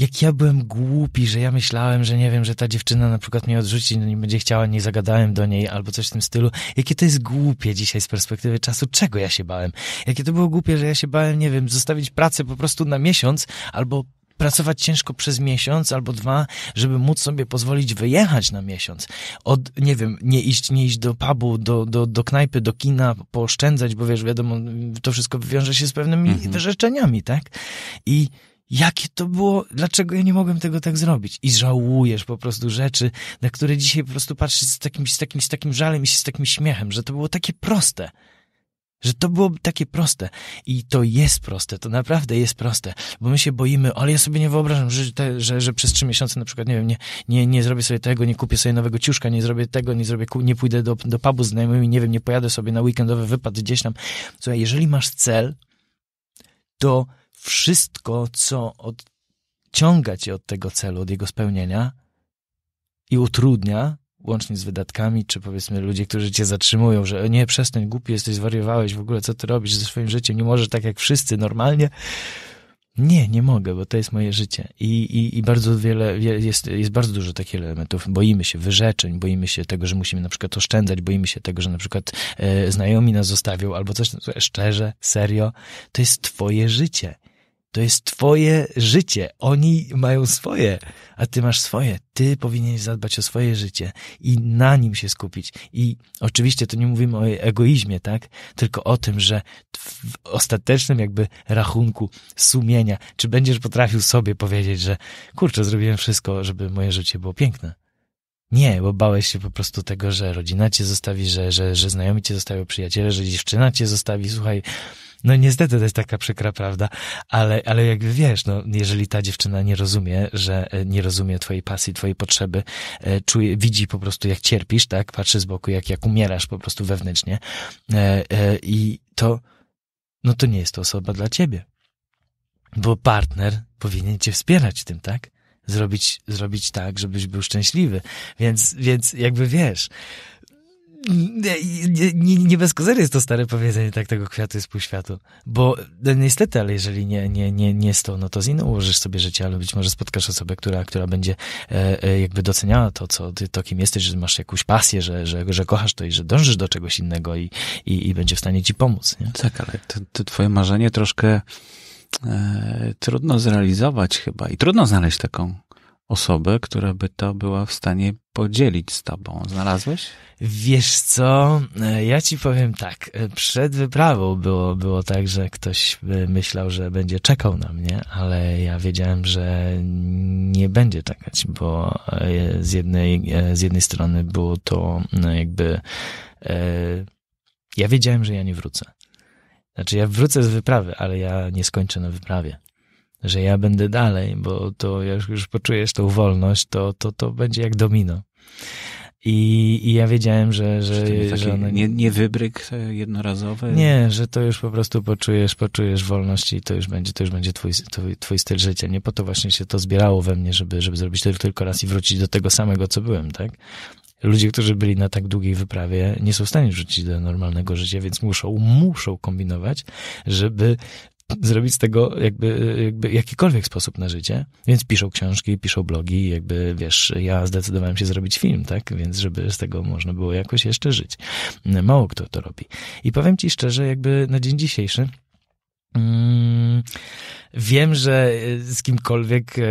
jak ja byłem głupi, że ja myślałem, że nie wiem, że ta dziewczyna na przykład mnie odrzuci, no nie będzie chciała, nie zagadałem do niej albo coś w tym stylu. Jakie to jest głupie dzisiaj z perspektywy czasu, czego ja się bałem. Jakie to było głupie, że ja się bałem, nie wiem, zostawić pracę po prostu na miesiąc albo pracować ciężko przez miesiąc albo dwa, żeby móc sobie pozwolić wyjechać na miesiąc. Od, nie wiem, nie iść, nie iść do pubu, do, do, do knajpy, do kina, pooszczędzać, bo wiesz, wiadomo, to wszystko wiąże się z pewnymi mm wyrzeczeniami, tak? I Jakie to było, dlaczego ja nie mogłem tego tak zrobić? I żałujesz po prostu rzeczy, na które dzisiaj po prostu patrzysz z takim, z takim, z takim żalem i z takim śmiechem, że to było takie proste. Że to było takie proste. I to jest proste, to naprawdę jest proste, bo my się boimy, ale ja sobie nie wyobrażam, że, te, że, że przez trzy miesiące na przykład, nie wiem, nie, nie, nie zrobię sobie tego, nie kupię sobie nowego ciuszka, nie zrobię tego, nie zrobię, nie pójdę do, do pubu z znajomymi, nie wiem, nie pojadę sobie na weekendowy wypad gdzieś tam. Słuchaj, jeżeli masz cel, to wszystko, co odciąga cię od tego celu, od jego spełnienia i utrudnia, łącznie z wydatkami, czy powiedzmy ludzie, którzy cię zatrzymują, że nie, przestań, głupi jesteś, zwariowałeś, w ogóle co ty robisz ze swoim życiem, nie możesz tak jak wszyscy normalnie. Nie, nie mogę, bo to jest moje życie. I, i, i bardzo wiele, jest, jest bardzo dużo takich elementów. Boimy się wyrzeczeń, boimy się tego, że musimy na przykład oszczędzać, boimy się tego, że na przykład e, znajomi nas zostawią albo coś, szczerze, serio, to jest twoje życie. To jest twoje życie. Oni mają swoje, a ty masz swoje. Ty powinieneś zadbać o swoje życie i na nim się skupić. I oczywiście to nie mówimy o egoizmie, tak? Tylko o tym, że w ostatecznym jakby rachunku sumienia, czy będziesz potrafił sobie powiedzieć, że kurczę, zrobiłem wszystko, żeby moje życie było piękne. Nie, bo bałeś się po prostu tego, że rodzina cię zostawi, że, że, że znajomi cię zostawią, przyjaciele, że dziewczyna cię zostawi. Słuchaj, no niestety to jest taka przykra prawda, ale, ale jakby wiesz, no, jeżeli ta dziewczyna nie rozumie, że e, nie rozumie twojej pasji, twojej potrzeby, e, czuje, widzi po prostu jak cierpisz, tak, patrzy z boku jak, jak umierasz po prostu wewnętrznie e, i to, no to nie jest to osoba dla ciebie. Bo partner powinien cię wspierać w tym, tak? Zrobić, zrobić tak, żebyś był szczęśliwy. Więc, więc jakby wiesz, nie, nie, nie bez kozery jest to stare powiedzenie, tak tego kwiatu jest pół światu. Bo no niestety, ale jeżeli nie, nie, nie, nie z tą, no to z inną ułożysz sobie życie, ale być może spotkasz osobę, która, która będzie e, e, jakby doceniała to, co ty, to kim jesteś, że masz jakąś pasję, że, że, że kochasz to i że dążysz do czegoś innego i, i, i będzie w stanie ci pomóc. Nie? Tak, ale to, to twoje marzenie troszkę e, trudno zrealizować chyba i trudno znaleźć taką osobę, która by to była w stanie podzielić z tobą. Znalazłeś? Wiesz co, e, ja ci powiem tak, e, przed wyprawą było, było tak, że ktoś e, myślał, że będzie czekał na mnie, ale ja wiedziałem, że nie będzie czekać, bo z jednej, z jednej strony było to no, jakby, ja wiedziałem, że ja nie wrócę. Znaczy ja wrócę z wyprawy, ale ja nie skończę na wyprawie że ja będę dalej, bo to jak już poczujesz tą wolność, to, to, to będzie jak domino. I, I ja wiedziałem, że. że, że one... nie, nie wybryk e, jednorazowy? Nie, że to już po prostu poczujesz, poczujesz wolność i to już będzie, to już będzie twój, twój, twój styl życia. Nie po to właśnie się to zbierało we mnie, żeby, żeby zrobić to tylko raz i wrócić do tego samego, co byłem, tak? Ludzie, którzy byli na tak długiej wyprawie, nie są w stanie wrócić do normalnego życia, więc muszą, muszą kombinować, żeby zrobić z tego jakby, jakby jakikolwiek sposób na życie, więc piszą książki, piszą blogi, jakby wiesz, ja zdecydowałem się zrobić film, tak, więc żeby z tego można było jakoś jeszcze żyć. Mało kto to robi. I powiem ci szczerze, jakby na dzień dzisiejszy Mm, wiem, że e, z kimkolwiek e, e,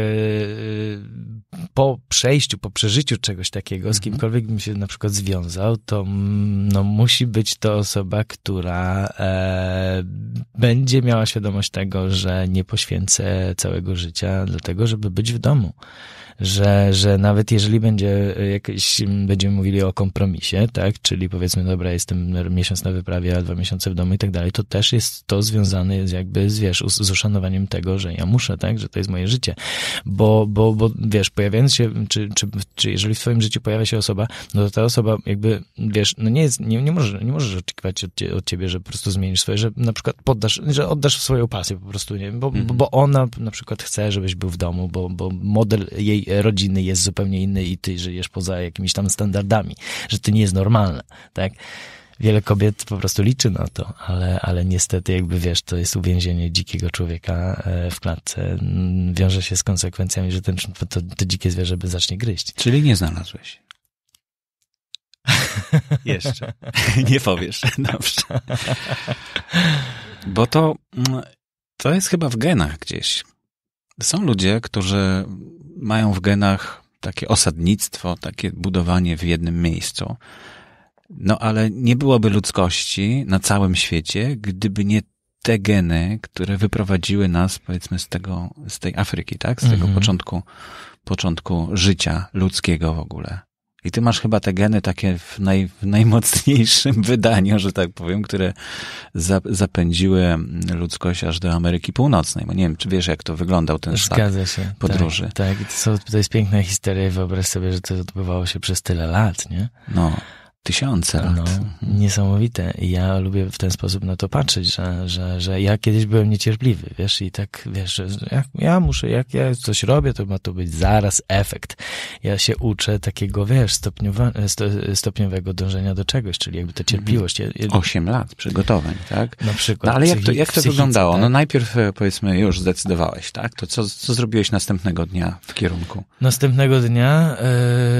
po przejściu, po przeżyciu czegoś takiego, z mhm. kimkolwiek bym się na przykład związał, to no, musi być to osoba, która e, będzie miała świadomość tego, że nie poświęcę całego życia tego, żeby być w domu że, że nawet jeżeli będzie jakieś, będziemy mówili o kompromisie, tak, czyli powiedzmy, dobra, jestem miesiąc na wyprawie, a dwa miesiące w domu i tak dalej, to też jest to związane z jakby, z, wiesz, z uszanowaniem tego, że ja muszę, tak, że to jest moje życie, bo, bo, bo wiesz, pojawiając się, czy, czy, czy jeżeli w twoim życiu pojawia się osoba, no to ta osoba jakby, wiesz, no nie jest, nie, nie, możesz, nie możesz oczekiwać od, od ciebie, że po prostu zmienisz swoje, że na przykład poddasz, że oddasz swoją pasję po prostu, nie bo, mhm. bo ona na przykład chce, żebyś był w domu, bo, bo model jej rodziny jest zupełnie inny i ty żyjesz poza jakimiś tam standardami, że to nie jest normalne, tak? Wiele kobiet po prostu liczy na to, ale, ale niestety, jakby wiesz, to jest uwięzienie dzikiego człowieka e, w klatce. Mm, wiąże się z konsekwencjami, że ten, to, to dzikie zwierzę by zacznie gryźć. Czyli nie znalazłeś. <laughs> Jeszcze. <laughs> nie powiesz. Dobrze. Bo to, mm, to jest chyba w genach gdzieś. Są ludzie, którzy mają w genach takie osadnictwo, takie budowanie w jednym miejscu. No ale nie byłoby ludzkości na całym świecie, gdyby nie te geny, które wyprowadziły nas, powiedzmy, z tego, z tej Afryki, tak? Z tego mhm. początku, początku życia ludzkiego w ogóle. I ty masz chyba te geny takie w, naj, w najmocniejszym <laughs> wydaniu, że tak powiem, które za, zapędziły ludzkość aż do Ameryki Północnej. Bo nie wiem, czy wiesz, jak to wyglądał ten szlak Zgadza się. podróży. Tak, tak. I to, są, to jest piękna historia i wyobraź sobie, że to odbywało się przez tyle lat, nie? No, tysiące no, lat. No, niesamowite. Ja lubię w ten sposób na to patrzeć, że, że, że ja kiedyś byłem niecierpliwy, wiesz, i tak, wiesz, że ja, ja muszę, jak ja coś robię, to ma to być zaraz efekt. Ja się uczę takiego, wiesz, stopniowa, stopniowego dążenia do czegoś, czyli jakby to mhm. cierpliwość. Osiem lat przygotowań, tak? Na przykład. No, ale jak to, jak to wyglądało? No, tak? No najpierw e, powiedzmy już zdecydowałeś, tak? To co, co zrobiłeś następnego dnia w kierunku? Następnego dnia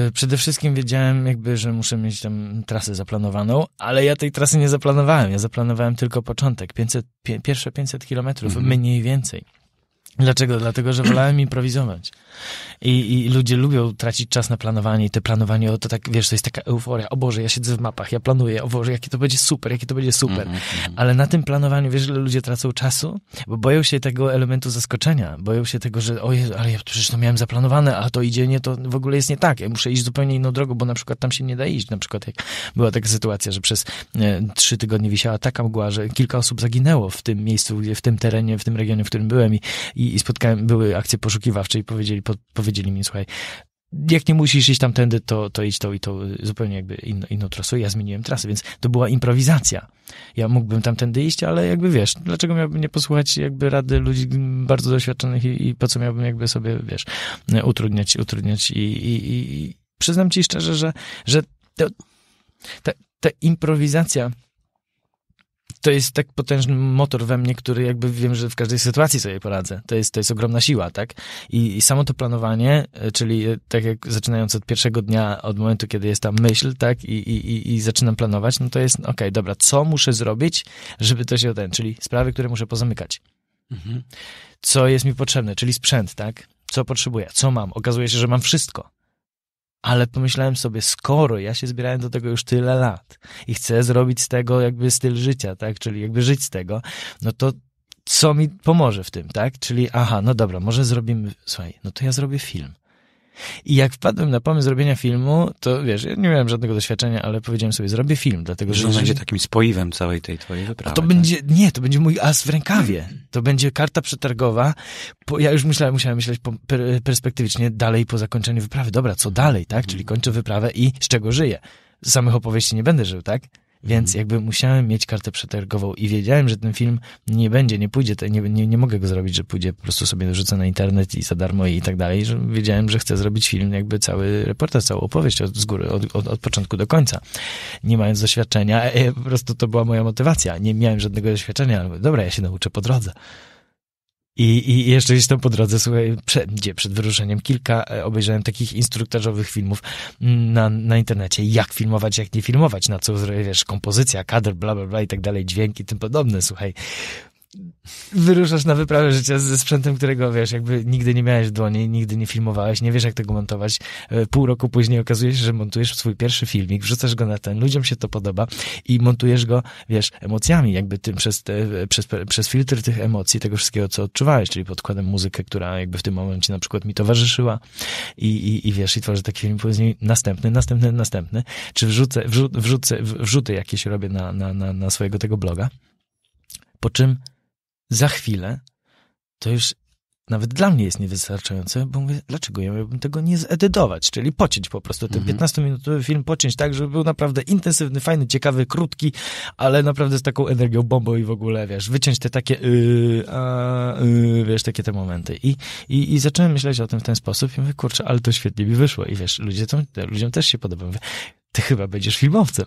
yy, przede wszystkim wiedziałem jakby, że muszę mieć tam trasę zaplanowaną, ale ja tej trasy nie zaplanowałem. Ja zaplanowałem tylko początek, 500, pie, pierwsze 500 kilometrów, mhm. mniej więcej. Dlaczego? Dlatego, że wolałem <clears throat> improwizować. I, I ludzie lubią tracić czas na planowanie i te planowanie, o to tak, wiesz, to jest taka euforia. O Boże, ja siedzę w mapach, ja planuję, o Boże, jakie to będzie super, jakie to będzie super. Mm -hmm. Ale na tym planowaniu, wiesz, że ludzie tracą czasu? Bo boją się tego elementu zaskoczenia. Boją się tego, że ojej, ale ja przecież to miałem zaplanowane, a to idzie nie, to w ogóle jest nie tak. Ja muszę iść zupełnie inną drogą, bo na przykład tam się nie da iść. Na przykład jak była taka sytuacja, że przez e, trzy tygodnie wisiała taka mgła, że kilka osób zaginęło w tym miejscu, w tym terenie, w tym regionie, w którym byłem i, i i, spotkałem, były akcje poszukiwawcze i powiedzieli, po, powiedzieli mi, słuchaj, jak nie musisz iść tamtędy, to, to idź to i to zupełnie jakby inno, inną trasą. Ja zmieniłem trasę, więc to była improwizacja. Ja mógłbym tamtędy iść, ale jakby wiesz, dlaczego miałbym nie posłuchać jakby rady ludzi bardzo doświadczonych i, i po co miałbym jakby sobie, wiesz, utrudniać, utrudniać i, i, i przyznam ci szczerze, że, że te te ta improwizacja to jest tak potężny motor we mnie, który jakby wiem, że w każdej sytuacji sobie poradzę. To jest, to jest ogromna siła, tak? I, I, samo to planowanie, e, czyli e, tak jak zaczynając od pierwszego dnia, od momentu, kiedy jest ta myśl, tak? I, i, i zaczynam planować, no to jest, no okej, okay, dobra, co muszę zrobić, żeby to się ten, czyli sprawy, które muszę pozamykać. Mhm. Co jest mi potrzebne, czyli sprzęt, tak? Co potrzebuję, co mam? Okazuje się, że mam wszystko ale pomyślałem sobie, skoro ja się zbierałem do tego już tyle lat i chcę zrobić z tego jakby styl życia, tak, czyli jakby żyć z tego, no to co mi pomoże w tym, tak? Czyli, aha, no dobra, może zrobimy, słuchaj, no to ja zrobię film. I jak wpadłem na pomysł zrobienia filmu, to wiesz, ja nie miałem żadnego doświadczenia, ale powiedziałem sobie, zrobię film, dlatego że... to on będzie takim spoiwem całej tej twojej wyprawy. To tak? będzie, nie, to będzie mój as w rękawie. Hmm. To będzie karta przetargowa. Po, ja już myślałem, musiałem myśleć po, per, perspektywicznie dalej po zakończeniu wyprawy. Dobra, co dalej, tak? Czyli hmm. kończę wyprawę i z czego żyję. Z samych opowieści nie będę żył, tak? Więc mhm. jakby musiałem mieć kartę przetargową i wiedziałem, że ten film nie będzie, nie pójdzie, nie, nie, nie mogę go zrobić, że pójdzie, po prostu sobie dorzucę na internet i za darmo i tak dalej, że wiedziałem, że chcę zrobić film, jakby cały reportaż, całą opowieść od, z góry, od, od, od początku do końca. Nie mając doświadczenia, <laughs> po prostu to była moja motywacja. Nie miałem żadnego doświadczenia, ale dobra, ja się nauczę po drodze. I, I jeszcze gdzieś tam po drodze, słuchaj, przed, gdzie przed wyruszeniem kilka e, obejrzałem takich instruktażowych filmów mm, na, na internecie, jak filmować, jak nie filmować, na co, wiesz, kompozycja, kadr, bla, bla, bla i tak dalej, dźwięki, tym podobne, słuchaj wyruszasz na wyprawę życia ze sprzętem, którego wiesz, jakby nigdy nie miałeś w dłoni, nigdy nie filmowałeś, nie wiesz jak tego montować. E, pół roku później okazuje się, że montujesz swój pierwszy filmik, wrzucasz go na ten, ludziom się to podoba i montujesz go, wiesz, emocjami, jakby tym przez, te, przez, przez filtr tych emocji, tego wszystkiego, co odczuwałeś, czyli podkładem muzykę, która jakby w tym momencie na przykład mi towarzyszyła i, i, i wiesz, i tworzę taki film, później następny, następny, następny, czy wrzucę, wrzu, wrzucę, wrzuty jakieś robię na, na, na, na swojego tego bloga, po czym za chwilę, to już nawet dla mnie jest niewystarczające, bo mówię, dlaczego ja miałbym tego nie zedytować, czyli pociąć po prostu ten mhm. 15-minutowy film, pociąć tak, żeby był naprawdę intensywny, fajny, ciekawy, krótki, ale naprawdę z taką energią bombą i w ogóle, wiesz, wyciąć te takie yy, a, yy, wiesz, takie te momenty. I, i, I zacząłem myśleć o tym w ten sposób i mówię, kurczę, ale to świetnie mi wyszło i wiesz, ludzie to, ludziom też się podoba. Mówię, ty chyba będziesz filmowcem.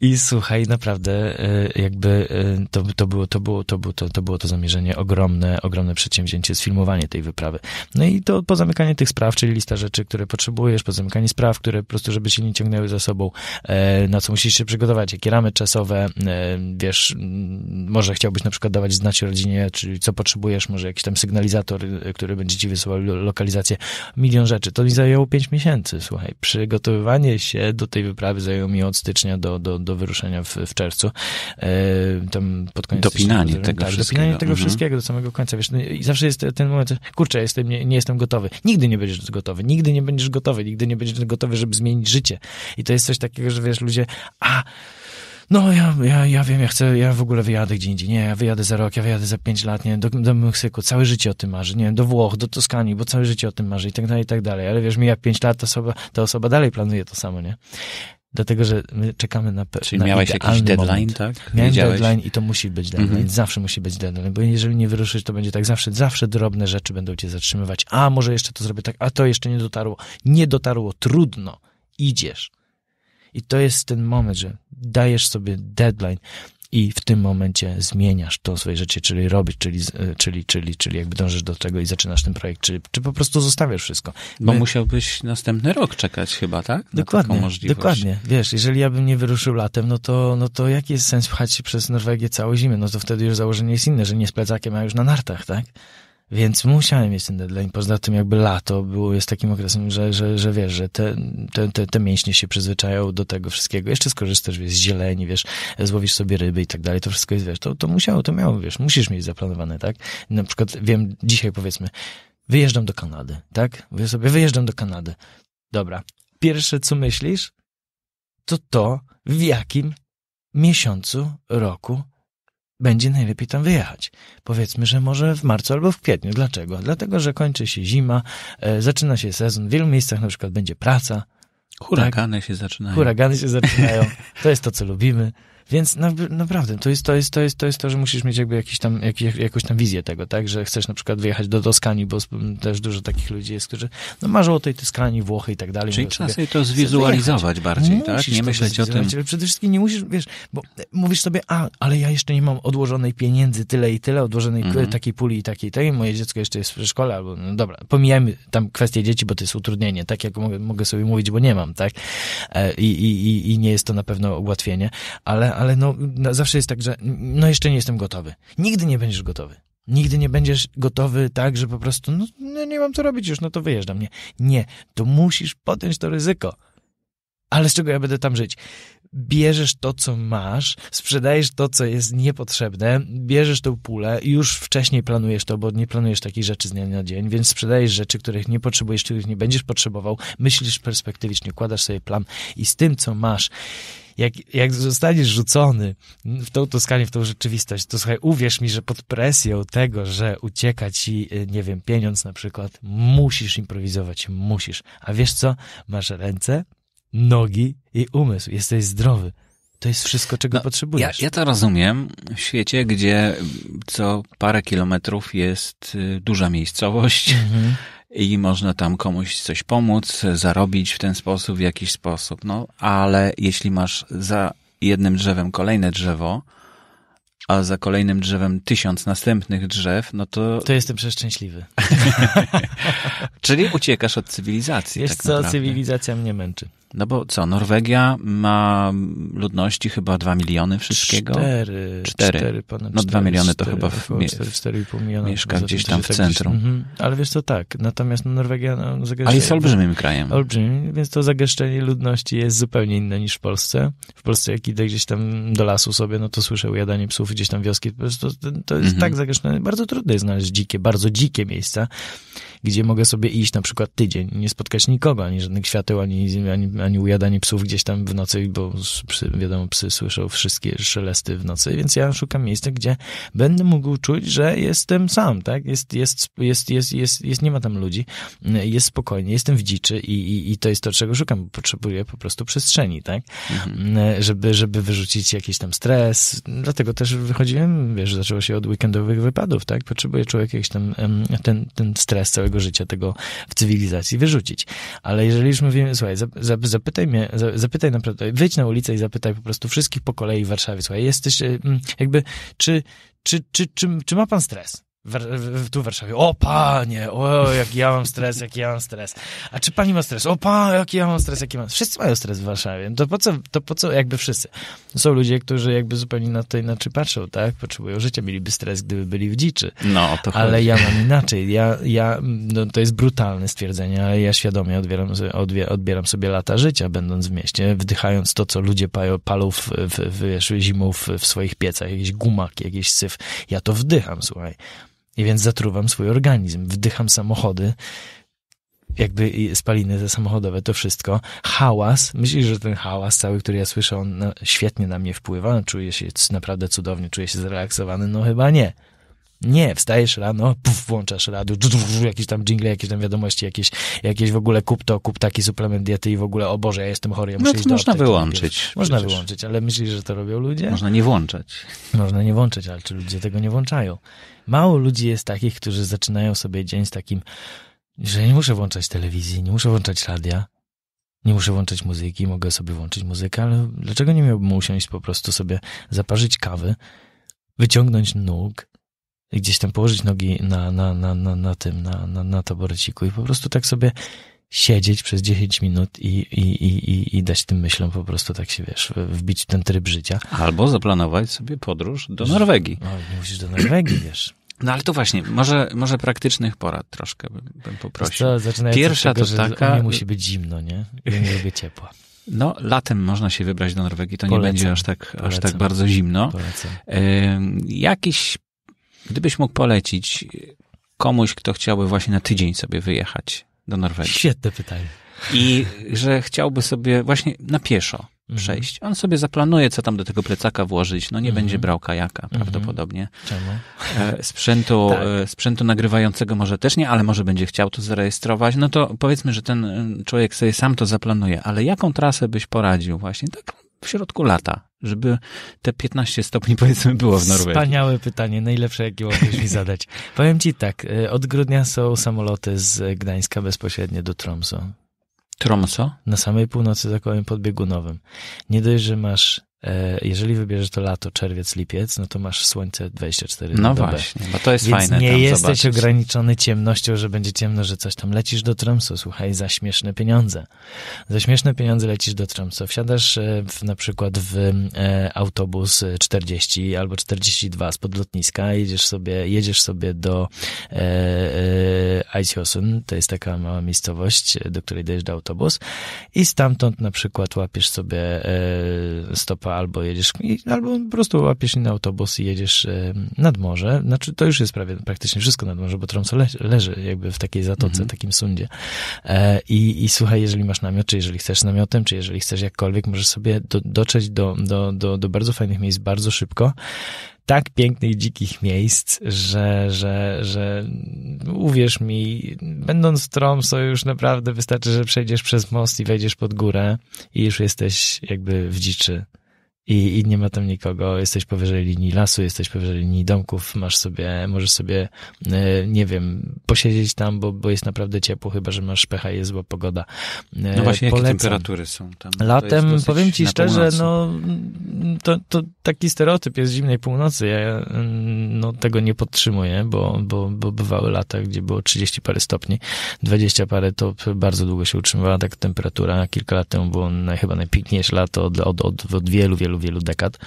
I słuchaj, naprawdę e, jakby e, to, to, było, to, było, to, było, to, to było to zamierzenie, ogromne, ogromne przedsięwzięcie, sfilmowanie tej wyprawy. No i to pozamykanie tych spraw, czyli lista rzeczy, które potrzebujesz, pozamykanie spraw, które po prostu, żeby się nie ciągnęły za sobą, e, na co musisz się przygotować, jakie ramy czasowe, wiesz, może chciałbyś na przykład dawać znać rodzinie, czyli co potrzebujesz, może jakiś tam sygnalizator, który będzie ci wysyłał lokalizację, milion rzeczy. To mi zajęło pięć miesięcy, słuchaj, przygotowywanie się do tej wyprawy zajęło mi od stycznia do, do, do wyruszenia w, w czerwcu. E, tam pod koniec dopinanie stycznia, tego tak, wszystkiego. Dopinanie tego mhm. wszystkiego do samego końca. Wiesz, no, I zawsze jest ten moment, kurczę, jestem, nie, nie jestem gotowy. Nigdy nie będziesz gotowy, nigdy nie będziesz gotowy, nigdy nie będziesz gotowy, żeby zmienić życie. I to jest coś takiego, że wiesz, ludzie, a no ja, ja, ja wiem, ja chcę, ja w ogóle wyjadę gdzie indziej, nie, ja wyjadę za rok, ja wyjadę za pięć lat, nie, do, do Meksyku, całe życie o tym marzy, nie, do Włoch, do Toskanii, bo całe życie o tym marzy i tak dalej, i tak dalej, ale wiesz, mija pięć lat, ta osoba, ta osoba dalej planuje to samo, nie? Dlatego, że my czekamy na Czyli na miałeś jakiś deadline, moment. tak? Miałem Wiedziałeś? deadline i to musi być deadline. Mm -hmm. Zawsze musi być deadline, bo jeżeli nie wyruszysz, to będzie tak zawsze, zawsze drobne rzeczy będą cię zatrzymywać. A może jeszcze to zrobię tak, a to jeszcze nie dotarło. Nie dotarło, trudno. Idziesz. I to jest ten moment, że dajesz sobie deadline i w tym momencie zmieniasz to swoje życie, czyli robisz, czyli, e, czyli, czyli, czyli jakby dążysz do tego i zaczynasz ten projekt, czy, czy po prostu zostawiasz wszystko. Bo My... musiałbyś następny rok czekać chyba, tak? Na dokładnie, dokładnie. Wiesz, jeżeli ja bym nie wyruszył latem, no to, no to jaki jest sens pchać się przez Norwegię całą zimę? No to wtedy już założenie jest inne, że nie z plecakiem, a już na nartach, tak? Więc musiałem mieć ten deadline. Poza tym jakby lato było, jest takim okresem, że, że, że wiesz, że te, te, te, te mięśnie się przyzwyczają do tego wszystkiego. Jeszcze skorzystasz, wiesz, z zieleni, wiesz, złowisz sobie ryby i tak dalej. To wszystko jest, wiesz, to, to musiało, to miało, wiesz, musisz mieć zaplanowane, tak? Na przykład wiem, dzisiaj powiedzmy, wyjeżdżam do Kanady, tak? Mówię sobie, wyjeżdżam do Kanady. Dobra. Pierwsze, co myślisz, to to, w jakim miesiącu roku będzie najlepiej tam wyjechać. Powiedzmy, że może w marcu albo w kwietniu. Dlaczego? Dlatego, że kończy się zima, e, zaczyna się sezon, w wielu miejscach na przykład będzie praca. Tak? Huragany tak? się zaczynają. Huragany się zaczynają. <laughs> To jest to, co lubimy. Więc na, naprawdę, to jest, to jest, to, jest, to jest to, że musisz mieć jakby jakiś tam, jak, jakąś tam wizję tego, tak, że chcesz na przykład wyjechać do Toskanii, bo też dużo takich ludzi jest, którzy no, marzą o tej Toskanii, Włochy i tak dalej. Czyli trzeba sobie to zwizualizować bardziej, tak? Nie myśleć o tym. Ale przede wszystkim nie musisz, wiesz, bo e, mówisz sobie, a, ale ja jeszcze nie mam odłożonej pieniędzy, tyle i tyle, odłożonej mhm. takiej puli i takiej, tej, moje dziecko jeszcze jest w przedszkole, albo, no dobra, pomijajmy tam kwestię dzieci, bo to jest utrudnienie, tak jak mogę, mogę sobie mówić, bo nie mam, tak? E, I, i, i, i nie jest to na pewno ułatwienie, ale, ale no, zawsze jest tak, że no jeszcze nie jestem gotowy. Nigdy nie będziesz gotowy. Nigdy nie będziesz gotowy tak, że po prostu no, no nie mam co robić już, no to wyjeżdżam. Nie, nie, to musisz podjąć to ryzyko. Ale z czego ja będę tam żyć? bierzesz to, co masz, sprzedajesz to, co jest niepotrzebne, bierzesz tą pulę, już wcześniej planujesz to, bo nie planujesz takich rzeczy z dnia na dzień, więc sprzedajesz rzeczy, których nie potrzebujesz, których nie będziesz potrzebował, myślisz perspektywicznie, układasz sobie plan i z tym, co masz, jak, jak zostaniesz rzucony w tą Toskanię, w tą rzeczywistość, to słuchaj, uwierz mi, że pod presją tego, że ucieka ci, y, nie wiem, pieniądz na przykład, musisz improwizować, musisz. A wiesz co? Masz ręce, nogi i umysł. Jesteś zdrowy. To jest wszystko, czego no, potrzebujesz. Ja, ja, to rozumiem. W świecie, gdzie co parę kilometrów jest y, duża miejscowość mhm. i można tam komuś coś pomóc, zarobić w ten sposób, w jakiś sposób. No, ale jeśli masz za jednym drzewem kolejne drzewo, a za kolejnym drzewem tysiąc następnych drzew, no to... To jestem przeszczęśliwy. <laughs> Czyli uciekasz od cywilizacji. Wiesz tak co, naprawdę. cywilizacja mnie męczy. No bo co, Norwegia ma ludności chyba 2 miliony wszystkiego? 4, 4. 4 ponad No 2 miliony 4, to chyba tak, w, mie 4, 4 miliona, mieszka gdzieś tam w centrum. Tak, mhm. Ale wiesz to tak, natomiast no, Norwegia... No, zagęszczenie... Ale jest olbrzymim krajem. Olbrzymim, więc to zagęszczenie ludności jest zupełnie inne niż w Polsce. W Polsce jak idę gdzieś tam do lasu sobie, no to słyszę ujadanie psów gdzieś tam wioski. To, to jest mhm. tak zagęszczone. Bardzo trudno jest znaleźć dzikie, bardzo dzikie miejsca gdzie mogę sobie iść na przykład tydzień nie spotkać nikogo, ani żadnych świateł, ani, ani, ani ujadanie psów gdzieś tam w nocy, bo psy, wiadomo, psy słyszą wszystkie szelesty w nocy, więc ja szukam miejsca, gdzie będę mógł czuć, że jestem sam, tak? Jest, jest, jest, jest, jest, jest nie ma tam ludzi, y, jest spokojnie, jestem w dziczy i, i, i to jest to, czego szukam. Potrzebuję po prostu przestrzeni, tak? Mhm. Y, żeby, żeby wyrzucić jakiś tam stres. Dlatego też wychodziłem, wiesz, zaczęło się od weekendowych wypadów, tak? Potrzebuje człowiek jakiś tam ten, ten stres całego tego życia, tego w cywilizacji wyrzucić. Ale jeżeli już mówimy, słuchaj, zapytaj mnie, zapytaj naprawdę, wyjdź na ulicę i zapytaj po prostu wszystkich po kolei w Warszawie, słuchaj, jesteś y, mm, jakby, czy, czy, czy, czy, czy ma pan stres? w, tu w Warszawie. O panie, o jaki ja mam stres, jaki ja mam stres. A czy pani ma stres? O panie, jaki ja mam stres, jaki mam. Wszyscy mają stres w Warszawie. To po co, to po co jakby wszyscy? Są ludzie, którzy jakby zupełnie na to inaczej patrzą, tak? Potrzebują życia, mieliby stres, gdyby byli w dziczy. No, to Ale chodzi. ja mam inaczej. Ja, ja, no, to jest brutalne stwierdzenie, ale ja świadomie odbieram, odbieram sobie lata życia, będąc w mieście, wdychając to, co ludzie palą, palą w, w, w, zimą w, w swoich piecach, jakiś gumak, jakiś syf. Ja to wdycham, słuchaj. I więc zatruwam swój organizm, wdycham samochody, jakby spaliny te samochodowe, to wszystko. Hałas, myślisz, że ten hałas cały, który ja słyszę, on świetnie na mnie wpływa? Czuję się naprawdę cudownie, czuję się zrelaksowany? No chyba nie. Nie, wstajesz rano, puf, włączasz radio, dż, jakieś tam jingle, jakieś tam wiadomości, jakieś, jakieś w ogóle kup to, kup taki suplement diety i w ogóle, o Boże, ja jestem chory, ja no muszę no, iść do można wyłączyć. Można przecież. wyłączyć, ale myślisz, że to robią ludzie? Można nie włączać. Można nie włączać, ale czy ludzie tego nie włączają? Mało ludzi jest takich, którzy zaczynają sobie dzień z takim, że nie muszę włączać telewizji, nie muszę włączać radia, nie muszę włączać muzyki, mogę sobie włączyć muzykę, ale dlaczego nie miałbym usiąść po prostu sobie zaparzyć kawy, wyciągnąć nóg, gdzieś tam położyć nogi na, na, na, na, na tym, na, na, na taboreciku i po prostu tak sobie siedzieć przez 10 minut i, i, i, i, dać tym myślom po prostu tak się, wiesz, wbić ten tryb życia. Albo zaplanować sobie podróż do Norwegii. No, nie musisz do Norwegii, wiesz. No ale to właśnie, może, może praktycznych porad troszkę bym, bym poprosił. Co, Pierwsza tego, to taka... Nie musi być zimno, nie? Ja nie lubię ciepła. No, latem można się wybrać do Norwegii, to Polecam. nie będzie aż tak, Polecam. aż tak bardzo zimno. Polecam. jakiś Gdybyś mógł polecić komuś, kto chciałby właśnie na tydzień sobie wyjechać do Norwegii. Świetne pytanie. I że chciałby sobie właśnie na pieszo mhm. przejść. On sobie zaplanuje, co tam do tego plecaka włożyć. No nie mhm. będzie brał kajaka mhm. prawdopodobnie. Czemu? E, sprzętu, <laughs> tak. E, sprzętu nagrywającego może też nie, ale może będzie chciał to zarejestrować. No to powiedzmy, że ten e, człowiek sobie sam to zaplanuje. Ale jaką trasę byś poradził właśnie tak w środku lata? żeby te 15 stopni powiedzmy było w Norwegii? Wspaniałe pytanie, najlepsze jakie mogłeś mi zadać. <laughs> Powiem ci tak, y, od grudnia są samoloty z Gdańska bezpośrednio do Tromso. Tromso? Na samej północy za kołem podbiegunowym. Nie dość, że masz E, jeżeli wybierzesz to lato, czerwiec, lipiec, no to masz słońce 24 No właśnie, bo to jest Więc fajne. nie jesteś zobaczyć. ograniczony ciemnością, że będzie ciemno, że coś tam. Lecisz do Tromso, słuchaj, za śmieszne pieniądze. Za śmieszne pieniądze lecisz do Tromso. Wsiadasz e, w, na przykład w e, autobus 40 albo 42 z podlotniska, jedziesz sobie, jedziesz sobie do e, e, to jest taka mała miejscowość, do której dojeżdża autobus i stamtąd na przykład łapiesz sobie e, stopa albo jedziesz, albo po prostu łapiesz inny na autobus i jedziesz nad morze. Znaczy, to już jest prawie praktycznie wszystko nad morze, bo Tromso le leży jakby w takiej zatoce, mm takim sundzie. E, i, I słuchaj, jeżeli masz namiot, czy jeżeli chcesz namiotem, czy jeżeli chcesz jakkolwiek, możesz sobie do, dotrzeć do, do, do, do bardzo fajnych miejsc bardzo szybko tak pięknych, dzikich miejsc, że, że, że uwierz mi, będąc w Tromso już naprawdę wystarczy, że przejdziesz przez most i wejdziesz pod górę i już jesteś jakby w dziczy i, i nie ma tam nikogo, jesteś powyżej linii lasu, jesteś powyżej linii domków, masz sobie, możesz sobie, e, nie wiem, posiedzieć tam, bo, bo jest naprawdę ciepło, chyba, że masz pecha i jest zła pogoda. E, no właśnie, Polecam. jakie temperatury są tam? Latem, powiem ci szczerze, no, to, to taki stereotyp jest zimnej północy, ja mm, no, tego nie podtrzymuję, bo, bo, bo bywały lata, gdzie było 30 parę stopni, 20 parę to bardzo długo się utrzymywała taka temperatura, kilka lat temu było chyba najpiękniejsze lato od, od, od, od wielu, wielu wielu, wielu dekad.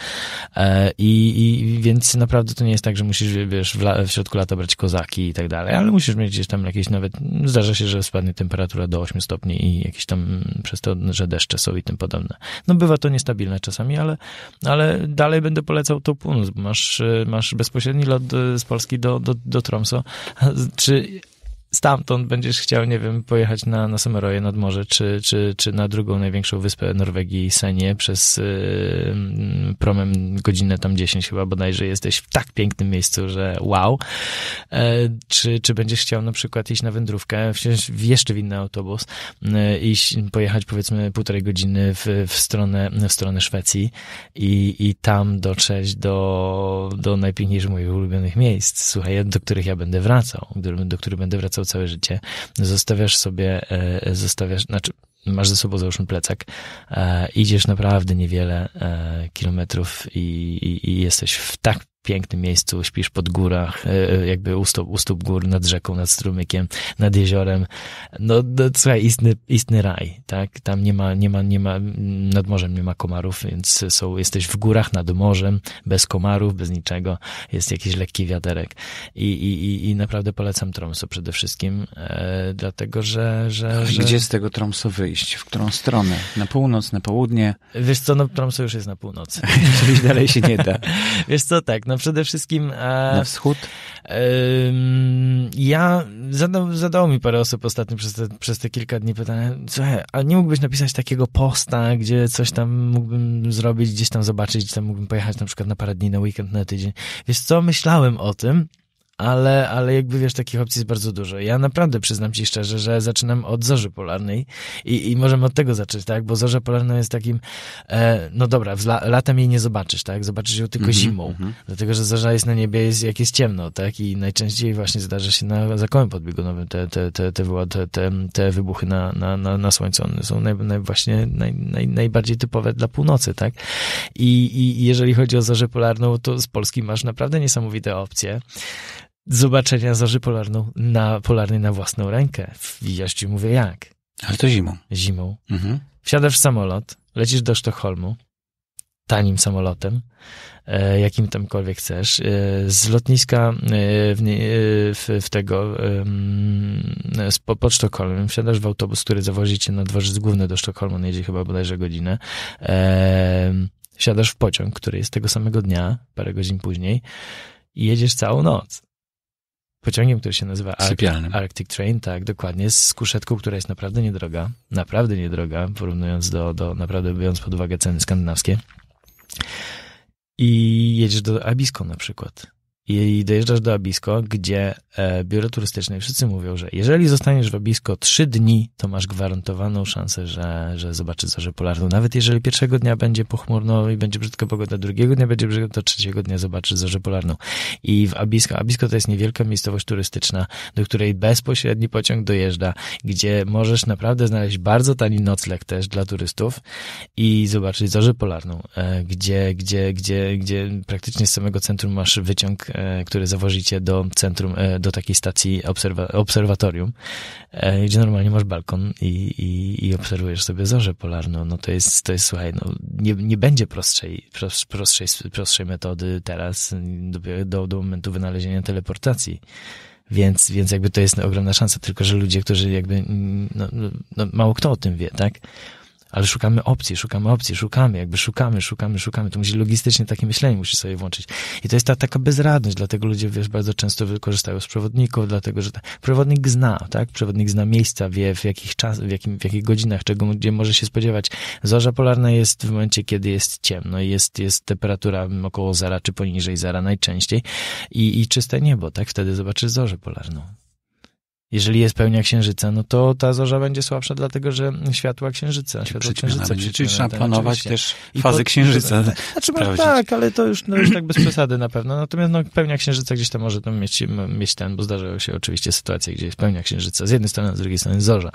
E, I, i więc naprawdę to nie jest tak, że musisz, wiesz, w, la, w środku lata brać kozaki i tak dalej, ale musisz mieć gdzieś tam jakieś nawet, zdarza się, że spadnie temperatura do 8 stopni i jakieś tam przez to, że deszcze są i tym podobne. No bywa to niestabilne czasami, ale, ale dalej będę polecał to bo masz, masz bezpośredni lot e, z Polski do, do, do Tromso. <laughs> Czy stamtąd będziesz chciał, nie wiem, pojechać na, na Someroje nad morze, czy, czy, czy na drugą największą wyspę Norwegii, Senie, przez y, mm, promem godzinę tam 10 chyba bodajże jesteś w tak pięknym miejscu, że wow. E, czy, czy będziesz chciał na przykład iść na wędrówkę, wsiąść w jeszcze w inny autobus, i y, iść, pojechać powiedzmy półtorej godziny w, w, stronę, w stronę Szwecji i, i tam dotrzeć do, do najpiękniejszych moich ulubionych miejsc, słuchaj, do których ja będę wracał, do, do których będę wracał pracą całe życie, zostawiasz sobie, e, zostawiasz, znaczy masz ze sobą załóżmy plecak, e, idziesz naprawdę niewiele e, kilometrów i, i, i, jesteś w tak pięknym miejscu, śpisz pod górach, e, e, jakby u stóp, u stóp gór, nad rzeką, nad strumykiem, nad jeziorem. No, no słuchaj, istny, istny raj, tak? Tam nie ma, nie ma, nie ma, nad morzem nie ma komarów, więc są, jesteś w górach, nad morzem, bez komarów, bez niczego, jest jakiś lekki wiaderek. I, i, i naprawdę polecam Tromso przede wszystkim, e, dlatego, że, że, że... Gdzie z tego Tromso wyjść? W którą stronę? Na północ, na południe? Wiesz co, no Tromso już jest na północy. <laughs> Czyli dalej się nie da. Wiesz co, tak, no przede wszystkim... E, na wschód? Ja, zada, zadało mi parę osób ostatnio przez te, przez te kilka dni pytanie, słuchaj, a nie mógłbyś napisać takiego posta, gdzie coś tam mógłbym zrobić, gdzieś tam zobaczyć, tam mógłbym pojechać na przykład na parę dni, na weekend, na tydzień. Wiesz co, myślałem o tym, ale, ale jakby wiesz, takich opcji jest bardzo dużo. Ja naprawdę przyznam ci szczerze, że zaczynam od zorzy polarnej i, i możemy od tego zacząć, tak? Bo zorza polarna jest takim, e, no dobra, la, latem jej nie zobaczysz, tak? Zobaczysz ją tylko mm -hmm, zimą, mm -hmm. dlatego, że zorza jest na niebie, jest, jak jest ciemno, tak? I najczęściej właśnie zdarza się na zakołem podbiegunowym te, te, te, te, te, te, te wybuchy na, na, na, na słońcu. One są naj, naj, właśnie naj, naj, najbardziej typowe dla północy, tak? I, I jeżeli chodzi o zorzę polarną, to z Polski masz naprawdę niesamowite opcje zobaczenia zorzy polarną na, polarnej na własną rękę. Ja ci mówię jak. Ale to zimą. Zimą. Mhm. Wsiadasz w samolot, lecisz do Sztokholmu, tanim samolotem, e, jakim tamkolwiek chcesz. E, z lotniska e, w, w, w tego pod Sztokholmem wsiadasz w autobus, który zawozi cię na dworzec główny do Sztokholmu, on jedzie chyba bodajże godzinę. Wsiadasz w pociąg, który jest tego samego dnia, parę godzin później i jedziesz całą noc pociągiem, który się nazywa Arctic, Arctic Train, tak, dokładnie, z kuszetką, która jest naprawdę niedroga, naprawdę niedroga, porównując do, do naprawdę biorąc pod uwagę ceny skandynawskie. I jedziesz do Abisko na przykład i dojeżdżasz do Abisko, gdzie e, biuro turystyczne wszyscy mówią, że jeżeli zostaniesz w Abisko trzy dni, to masz gwarantowaną szansę, że, że zobaczysz Zorzę Polarną. Nawet jeżeli pierwszego dnia będzie pochmurno i będzie brzydka pogoda, drugiego dnia będzie brzydko, to trzeciego dnia zobaczysz Zorzę Polarną. I w Abisko, Abisko to jest niewielka miejscowość turystyczna, do której bezpośredni pociąg dojeżdża, gdzie możesz naprawdę znaleźć bardzo tani nocleg też dla turystów i zobaczyć Zorzę Polarną, e, gdzie, gdzie, gdzie, gdzie praktycznie z samego centrum masz wyciąg e, E, który zawożycie do centrum, e, do takiej stacji obserwa obserwatorium, e, gdzie normalnie masz balkon i, i, i obserwujesz sobie zorzę polarną. No to jest, to jest słuchaj, no nie, nie będzie prostszej, prostszej, prostszej metody teraz do, do momentu wynalezienia teleportacji. Więc, więc jakby to jest ogromna szansa, tylko że ludzie, którzy jakby, no, no, no mało kto o tym wie, tak? ale szukamy opcji, szukamy opcji, szukamy, jakby szukamy, szukamy, szukamy. To musi logistycznie takie myślenie musi sobie włączyć. I to jest ta taka bezradność, dlatego ludzie, wiesz, bardzo często wykorzystają z przewodników, dlatego, że ta, przewodnik zna, tak? Przewodnik zna miejsca, wie w jakich czas, w, jakim, w jakich godzinach, czego gdzie może się spodziewać. Zorza polarna jest w momencie, kiedy jest ciemno i jest, jest temperatura około zera czy poniżej zera najczęściej i, i czyste niebo, tak? Wtedy zobaczysz zorzę polarną. Jeżeli jest pełnia księżyca, no to ta zorza będzie słabsza, dlatego że światła księżyca, światło księżyca będzie, Czyli trzeba tak, planować oczywiście. też fazy księżyca. <laughs> Znaczy, no tak, ale to już, no, już tak bez przesady na pewno. Natomiast no, pełnia księżyca gdzieś tam może tam mieć, mieć ten, bo zdarzają się oczywiście sytuacje, gdzie jest pełnia księżyca z jednej strony, a z drugiej strony zorza.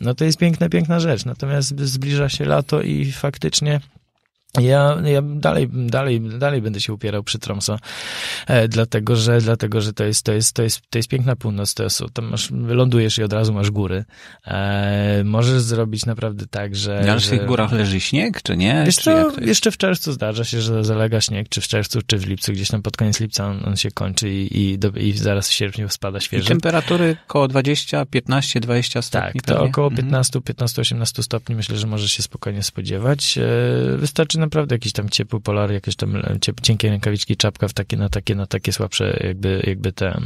No to jest piękna, piękna rzecz. Natomiast zbliża się lato i faktycznie ja, ja dalej, dalej, dalej będę się upierał przy Tromso, e, dlatego że, dlatego, że to jest, to jest, to jest, to jest piękna północ, to jest, tam masz, lądujesz i od razu masz góry. E, możesz zrobić naprawdę tak, że... Ale w tych górach leży śnieg, czy nie? Wiesz czy jeszcze w czerwcu zdarza się, że zalega śnieg, czy w czerwcu, czy w lipcu, gdzieś tam pod koniec lipca on, on się kończy i, i, do, i, zaraz w sierpniu spada świeżo. I temperatury około 20, 15, 20 stopni. Tak, to około 15, 15, 18 stopni myślę, że możesz się spokojnie spodziewać. E, wystarczy naprawdę jakiś tam ciepły polar, jakieś tam e, ciep, cienkie rękawiczki, czapka w takie, na takie, na takie słabsze, jakby, jakby te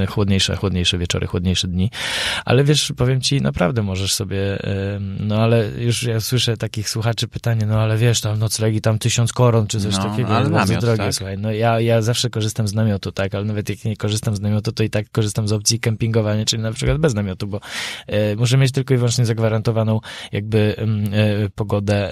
e, chłodniejsze, chłodniejsze wieczory, chłodniejsze dni. Ale wiesz, powiem ci, naprawdę możesz sobie, e, no ale już ja słyszę takich słuchaczy pytanie, no ale wiesz, tam noclegi, tam tysiąc koron, czy coś no, takiego. Ale namiot, drogie, tak? słuchaj. No ja, ja zawsze korzystam z namiotu, tak, ale nawet jak nie korzystam z namiotu, to i tak korzystam z opcji kempingowania, czyli na przykład bez namiotu, bo muszę mieć tylko i wyłącznie zagwarantowaną jakby mm, pogodę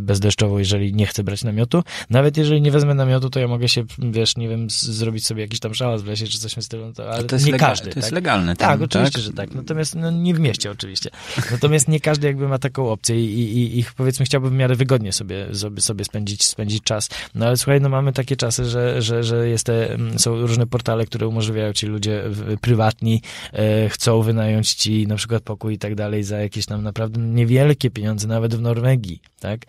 bezdeszczową jeżeli nie chcę brać namiotu. Nawet jeżeli nie wezmę namiotu, to ja mogę się, wiesz, nie wiem, zrobić sobie jakiś tam szałas w lesie czy coś w stylu, no to, ale to nie każdy. To tak? jest legalne. Tam, tak, oczywiście, tak? że tak. Natomiast, no, nie w mieście oczywiście. Natomiast nie każdy jakby ma taką opcję i, i, i powiedzmy chciałby w miarę wygodnie sobie, sobie, sobie spędzić, spędzić czas. No ale słuchaj, no mamy takie czasy, że, że, że jest te, są różne portale, które umożliwiają ci ludzie prywatni, e, chcą wynająć ci na przykład pokój i tak dalej za jakieś tam naprawdę niewielkie pieniądze, nawet w Norwegii, tak?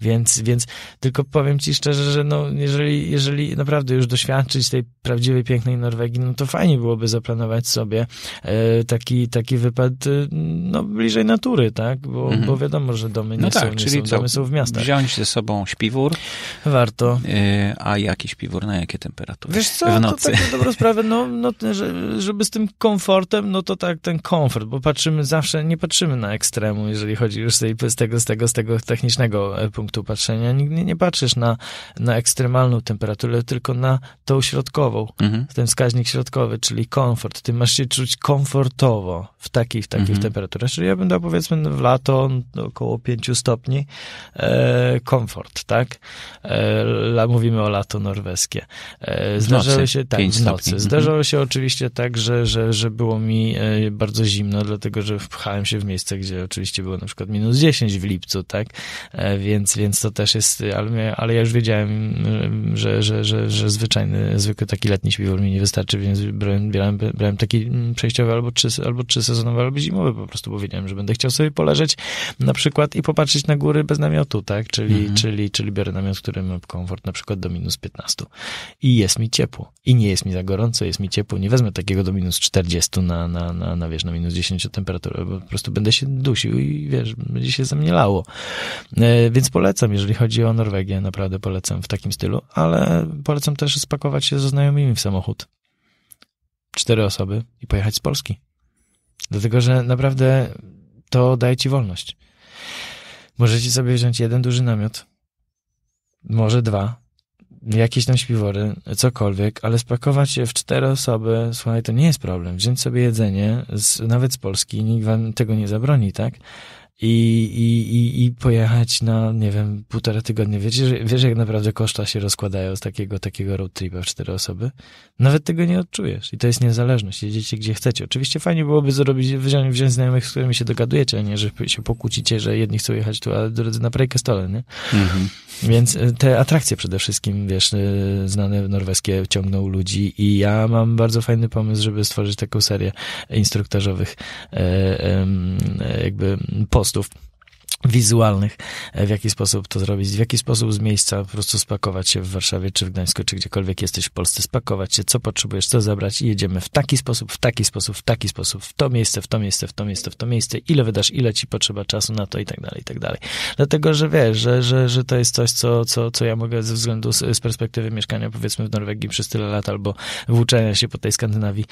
Więc, więc tylko powiem ci szczerze, że no, jeżeli, jeżeli naprawdę już doświadczyć tej prawdziwej, pięknej Norwegii, no to fajnie byłoby zaplanować sobie e, taki, taki wypad e, no, bliżej natury, tak? Bo, mhm. bo wiadomo, że domy no nie no są, tak, nie czyli są, domy są w miastach. Wziąć ze sobą śpiwór. Warto. E, a jaki śpiwór, na jakie temperatury? Wiesz co, w nocy. to tak na dobrą <laughs> sprawę, no, no, żeby z tym komfortem, no to tak, ten komfort, bo patrzymy zawsze, nie patrzymy na ekstremu, jeżeli chodzi już z, tej, z tego, z tego, z tego technicznego punktu patrzenia, doświadczenia, nigdy nie patrzysz na, na ekstremalną temperaturę, tylko na tą środkową, mhm. ten wskaźnik środkowy, czyli komfort. Ty masz się czuć komfortowo w takich, takich mhm. temperaturach. Czyli ja bym dał powiedzmy w lato około 5 stopni e, komfort, tak? E, la, mówimy o lato norweskie. E, się tak, w nocy. Mhm. Zdarzało mhm. się oczywiście tak, że, że, że było mi e, bardzo zimno, dlatego że wpchałem się w miejsce, gdzie oczywiście było na przykład minus 10 w lipcu, tak? E, więc, więc to też jest, ale, ale ja już wiedziałem, e, że, że, że, że zwyczajny, zwykły taki letni śpiwór mi nie wystarczy, więc brałem, brałem, brałem taki mm, przejściowy albo trzy, albo trzy sezonowe albo zimowe po prostu, bo że będę chciał sobie poleżeć na przykład i popatrzeć na góry bez namiotu, tak? Czyli, mhm. czyli, czyli biorę namiot, który ma komfort na przykład do minus 15 i jest mi ciepło. I nie jest mi za gorąco, jest mi ciepło. Nie wezmę takiego do minus 40 na, na, na, na wiesz, na minus 10 temperaturę, bo po prostu będę się dusił i wiesz, będzie się zamielało. E, więc polecam, jeżeli chodzi o Norwegię, naprawdę polecam w takim stylu, ale polecam też spakować się ze znajomymi w samochód. Cztery osoby i pojechać z Polski. Dlatego, że naprawdę to daje ci wolność. Możecie sobie wziąć jeden duży namiot, może dwa, jakieś tam śpiwory, cokolwiek, ale spakować się w cztery osoby, słuchaj, to nie jest problem. Wziąć sobie jedzenie, z, nawet z Polski, nikt wam tego nie zabroni, tak? i, i, i, i pojechać na, nie wiem, półtora tygodnia. wiesz że, wiesz, jak naprawdę koszta się rozkładają z takiego, takiego road tripa w cztery osoby? Nawet tego nie odczujesz. I to jest niezależność. Jedziecie gdzie chcecie. Oczywiście fajnie byłoby zrobić, wziąć, wziąć znajomych, z którymi się dogadujecie, a nie, że się pokłócicie, że jedni chcą jechać tu, a drudzy na prejkę stole, nie? Mhm. Więc e, te atrakcje przede wszystkim, wiesz, e, znane norweskie ciągną ludzi i ja mam bardzo fajny pomysł, żeby stworzyć taką serię instruktażowych e, jakby po Hausduft. wizualnych, e, w jaki sposób to zrobić, w jaki sposób z miejsca po prostu spakować się w Warszawie, czy w Gdańsku, czy gdziekolwiek jesteś w Polsce, spakować się, co potrzebujesz, co zabrać i jedziemy w taki sposób, w taki sposób, w taki sposób, w to miejsce, w to miejsce, w to miejsce, w to miejsce, ile wydasz, ile ci potrzeba czasu na to i tak dalej, i tak dalej. Dlatego, że wiesz, że, że, że to jest coś, co, co, co ja mogę ze względu z, z perspektywy mieszkania powiedzmy w Norwegii przez tyle lat albo włóczenia się po tej Skandynawii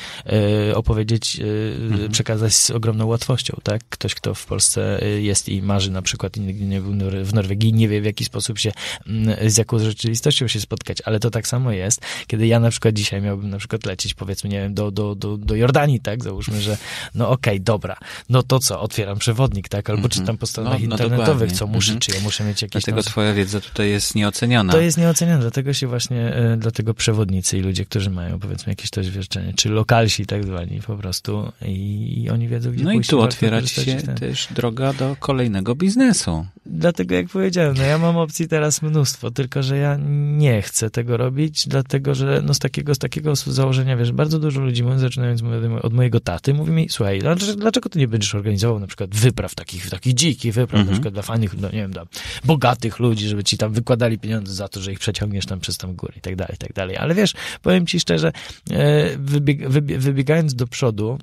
yy, opowiedzieć, yy, mhm. przekazać z ogromną łatwością, tak? Ktoś, kto w Polsce jest i marzy na na przykład nigdy nie był w Norwegii, nie wie w jaki sposób się, mm, z jaką rzeczywistością się spotkać, ale to tak samo jest, kiedy ja na przykład dzisiaj miałbym na przykład lecieć, powiedzmy, nie wiem, do, do, do, do Jordanii, tak, załóżmy, że no okej, okay, dobra, no to co, otwieram przewodnik, tak, albo mm -hmm. czytam po stronach no, no internetowych, dokładnie. co muszę, mm -hmm. czy ja muszę mieć jakieś... Dlatego tam... twoja wiedza tutaj jest nieoceniana. To jest nieoceniana, dlatego się właśnie, e, dlatego przewodnicy i ludzie, którzy mają, powiedzmy, jakieś doświadczenie, czy lokalsi tak zwani po prostu i, oni wiedzą, gdzie No i tu otwiera się też droga do kolejnego biznesu biznesu. Dlatego jak powiedziałem, no ja mam opcji teraz mnóstwo, tylko że ja nie chcę tego robić, dlatego że no z takiego, z takiego założenia, wiesz, bardzo dużo ludzi, zaczynając od mojego taty, mówi mi, słuchaj, no, dlaczego ty nie będziesz organizował na przykład wypraw takich, takich dzikich wypraw, mm -hmm. na mhm. przykład dla fajnych, no nie wiem, dla bogatych ludzi, żeby ci tam wykładali pieniądze za to, że ich przeciągniesz tam przez tam górę i tak dalej, i tak dalej. Ale wiesz, powiem ci szczerze, e, wybieg, wybiegając do przodu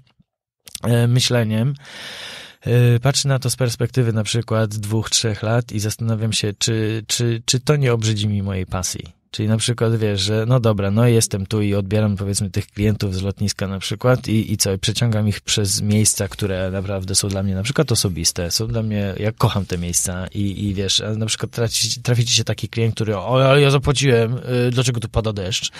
e, myśleniem, Y, patrzę na to z perspektywy na przykład dwóch, trzech lat i zastanawiam się, czy, czy, czy to nie obrzydzi mi mojej pasji. Czyli na przykład wiesz, że no dobra, no jestem tu i odbieram powiedzmy tych klientów z lotniska na przykład i, i co, przeciągam ich przez miejsca, które naprawdę są dla mnie na przykład osobiste, są dla mnie, ja kocham te miejsca i, i wiesz, na przykład traci, trafi ci się taki klient, który o, ale ja zapłaciłem, y, dlaczego tu pada deszcz?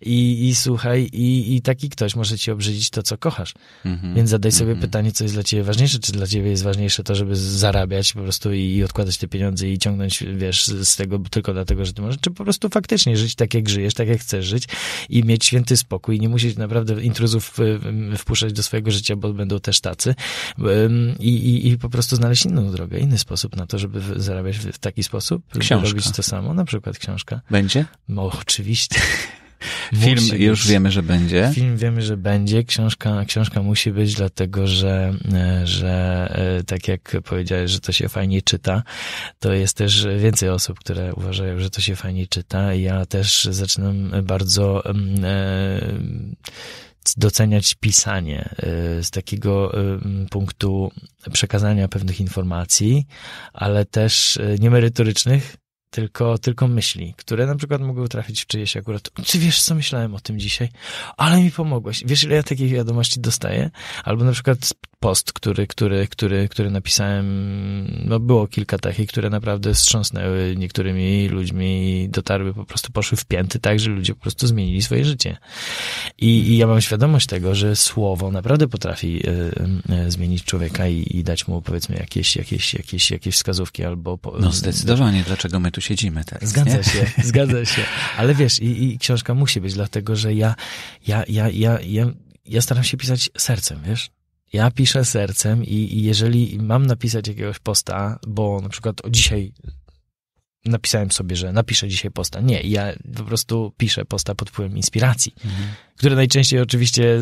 I, i słuchaj, i, i taki ktoś może ci obrzydzić to, co kochasz. Mhm, Więc zadaj sobie mhm. pytanie, co jest dla ciebie ważniejsze, czy dla ciebie jest ważniejsze to, żeby zarabiać po prostu i, i odkładać te pieniądze i ciągnąć, wiesz, z tego tylko dlatego, że ty możesz, czy po prostu faktycznie bezpiecznie żyć tak, jak żyjesz, tak jak chcesz żyć i mieć święty spokój. Nie musisz naprawdę intruzów y, y, wpuszczać do swojego życia, bo będą też tacy. I, i, i po prostu znaleźć inną drogę, inny sposób na to, żeby zarabiać w taki sposób. żeby Robić to samo, na przykład książka. Będzie? No, oczywiście. <laughs> Film musi już być. wiemy, że będzie. Film wiemy, że będzie. Książka, książka musi być, dlatego że, e, że e, tak jak powiedziałeś, że to się fajnie czyta, to jest też więcej osób, które uważają, że to się fajnie czyta. Ja też zaczynam bardzo. Mm, e, doceniać pisanie e, z takiego punktu przekazania pewnych informacji, ale też niemerytorycznych, tylko, tylko myśli, które na przykład mogły trafić w czyjeś akurat. Czy wiesz, co myślałem o tym dzisiaj? Ale mi pomogłeś. Wiesz, ile ja takich wiadomości dostaję? Albo na przykład post, który, który, który, który napisałem, no było kilka takich, które naprawdę wstrząsnęły niektórymi ludźmi i dotarły, po prostu poszły w pięty tak, że ludzie po prostu zmienili swoje życie. I, i ja mam świadomość tego, że słowo naprawdę potrafi y, y, zmienić człowieka i, i, dać mu, powiedzmy, jakieś, jakieś, jakieś, jakieś wskazówki albo... Po, no zdecydowanie, dlaczego my tu siedzimy teraz. Zgadza nie? się, zgadza się. Ale wiesz, i, i, książka musi być, dlatego że ja, ja, ja, ja, ja, ja staram się pisać sercem, wiesz? Ja piszę sercem i, i jeżeli mam napisać jakiegoś posta, bo na przykład o dzisiaj napisałem sobie, że napiszę dzisiaj posta. Nie, ja po prostu piszę posta pod wpływem inspiracji, mhm. które najczęściej oczywiście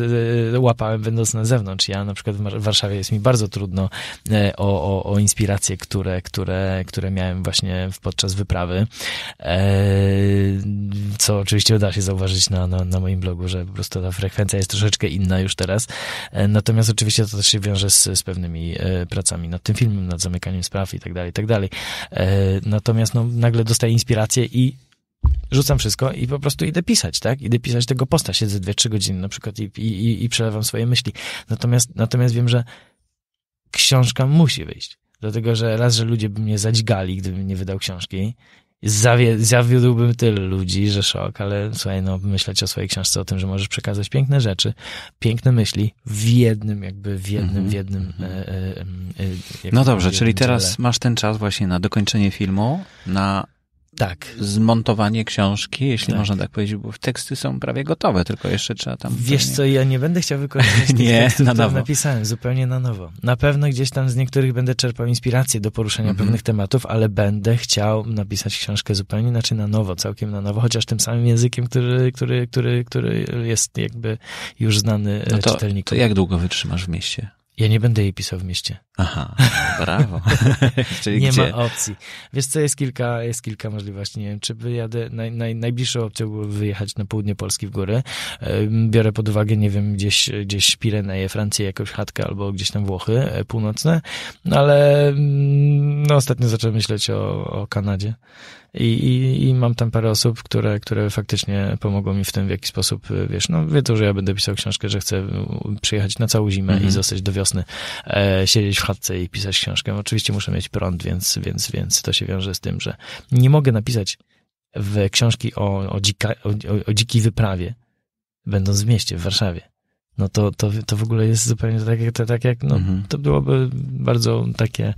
e, łapałem będąc na zewnątrz. Ja na przykład w Warszawie jest mi bardzo trudno e, o, o, o inspiracje, które, które, które miałem właśnie podczas wyprawy, e, co oczywiście uda się zauważyć na, na, na moim blogu, że po prostu ta frekwencja jest troszeczkę inna już teraz. Natomiast oczywiście to też się wiąże z, z pewnymi pracami nad tym filmem, nad zamykaniem spraw i tak dalej, i tak dalej. Natomiast no, nagle dostaję inspirację i rzucam wszystko i po prostu idę pisać, tak? Idę pisać tego posta, siedzę 2-3 godziny na przykład i, i, i przelewam swoje myśli. Natomiast, natomiast wiem, że książka musi wyjść. Dlatego, że raz, że ludzie by mnie zadźgali, gdybym nie wydał książki Zawie, zawiódłbym tyle ludzi, że szok, ale słuchaj, no, myśleć o swojej książce, o tym, że możesz przekazać piękne rzeczy, piękne myśli w jednym, jakby w jednym, mm -hmm. w mhm. jednym. Mhm. E, e, e, e, no dobrze, czyli teraz masz ten czas właśnie na dokończenie filmu, na tak. Zmontowanie książki, jeśli tak. można tak powiedzieć, bo teksty są prawie gotowe, tylko jeszcze trzeba tam... Wiesz pewnie... co, ja nie będę chciał wykorzystać <laughs> tych nie, tekstów, na nowo. napisałem, zupełnie na nowo. Na pewno gdzieś tam z niektórych będę czerpał inspirację do poruszenia mhm. pewnych tematów, ale będę chciał napisać książkę zupełnie inaczej, na nowo, całkiem na nowo, chociaż tym samym językiem, który, który, który, który jest jakby już znany no e, to, czytelnikom. To jak długo wytrzymasz w mieście? Ja nie będę jej pisał w mieście. Aha, brawo. <laughs> Czyli nie gdzie? ma opcji. Wiesz co, jest kilka, jest kilka możliwości. Nie wiem, czy wyjadę, naj, naj, najbliższą opcją byłoby wyjechać na południe Polski w góry. Biorę pod uwagę, nie wiem, gdzieś, gdzieś Pireneje, Francję, jakąś chatkę albo gdzieś tam Włochy e, północne, no ale mm, no, ostatnio zacząłem myśleć o, o Kanadzie. I, i, I, mam tam parę osób, które, które faktycznie pomogą mi w tym, w jaki sposób, e, wiesz, no wiedzą, że ja będę pisał książkę, że chcę przyjechać na całą zimę i mhm. zostać do wiosny, e, siedzieć w chatce i pisać książkę. Oczywiście muszę mieć prąd, więc, więc, więc to się wiąże z tym, że nie mogę napisać w książki o, o, dzika, o, o dzikiej wyprawie, będąc w mieście, w Warszawie no to, to, to w ogóle jest zupełnie tak, to, tak jak, no, mhm. to byłoby bardzo takie,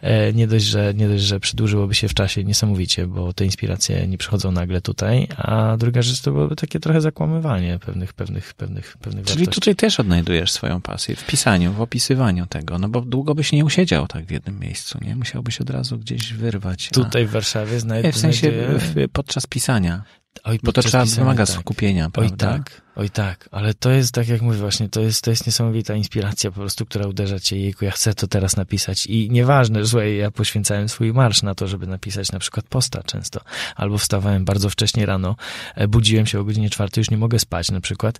e, nie, dość, że, nie dość, że przedłużyłoby się w czasie niesamowicie, bo te inspiracje nie przychodzą nagle tutaj, a druga rzecz to byłoby takie trochę zakłamywanie pewnych, pewnych, pewnych, pewnych Czyli wartości. tutaj też odnajdujesz swoją pasję w pisaniu, w opisywaniu tego, no bo długo byś nie usiedział tak w jednym miejscu, nie? Musiałbyś od razu gdzieś wyrwać. Tutaj a... w Warszawie znajduję... W sensie w, podczas pisania. Oj, bo to trzeba wymaga tak. skupienia, prawda? Oj tak, oj tak, ale to jest tak jak mówię właśnie, to jest, to jest niesamowita inspiracja po prostu, która uderza cię, jejku, ja chcę to teraz napisać i nieważne, że ja poświęcałem swój marsz na to, żeby napisać na przykład posta często, albo wstawałem bardzo wcześnie rano, e, budziłem się o godzinie czwartej, już nie mogę spać na przykład,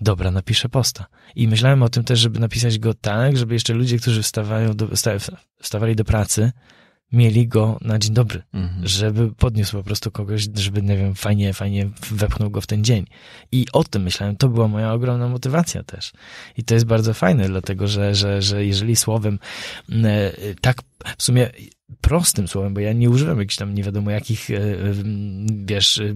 dobra, napiszę posta. I myślałem o tym też, żeby napisać go tak, żeby jeszcze ludzie, którzy wstawają do, wstawali do pracy, mieli go na dzień dobry, mhm. żeby podniósł po prostu kogoś, żeby, nie wiem, fajnie, fajnie wepchnął go w ten dzień. I o tym myślałem, to była moja ogromna motywacja też. I to jest bardzo fajne, dlatego że, że, że jeżeli słowem e, tak w sumie prostym słowem, bo ja nie używam jakichś tam nie wiadomo jakich, e, wiesz, e,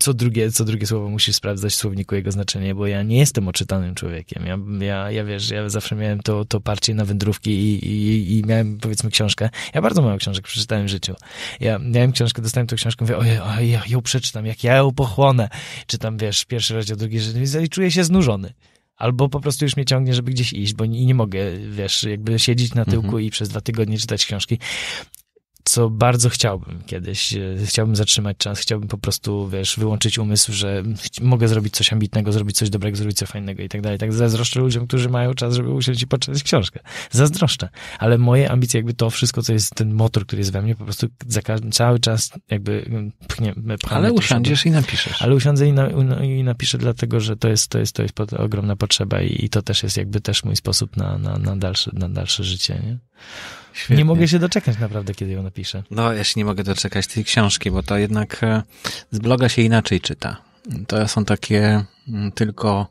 co drugie, co drugie słowo musisz sprawdzać w słowniku jego znaczenie, bo ja nie jestem oczytanym człowiekiem. Ja, ja, ja wiesz, ja zawsze miałem to, to parcie na wędrówki i, i, i miałem, powiedzmy, książkę. Ja bardzo mało książek przeczytałem w życiu. Ja miałem książkę, dostałem tą książkę, mówię, ojej, ojej, ja ją przeczytam, jak ja ją pochłonę. Czy tam wiesz, pierwszy rozdział, drugi rozdział i czuję się znużony. Albo po prostu już mnie ciągnie, żeby gdzieś iść, bo nie, nie mogę, wiesz, jakby siedzieć na tyłku mhm. i przez dwa tygodnie czytać książki co bardzo chciałbym kiedyś. E, chciałbym zatrzymać czas, chciałbym po prostu, wiesz, wyłączyć umysł, że mogę zrobić coś ambitnego, zrobić coś dobrego, zrobić coś fajnego i tak dalej. Tak zazdroszczę ludziom, którzy mają czas, żeby usiąść i poczytać książkę. Zazdroszczę. Ale moje ambicje, jakby to wszystko, co jest ten motor, który jest we mnie, po prostu cały czas jakby mm, pchnie, Ale usiądziesz i napiszesz. Ale usiądzę i, na, no, i napiszę, dlatego że to jest, to jest, to jest pod, ogromna potrzeba i, i, to też jest jakby też mój sposób na, na, na, dalsze, na dalsze życie, nie? Świetnie. Nie mogę się doczekać naprawdę, kiedy ją napiszę. No, ja się nie mogę doczekać tej książki, bo to jednak e, z bloga się inaczej czyta. To są takie mm, tylko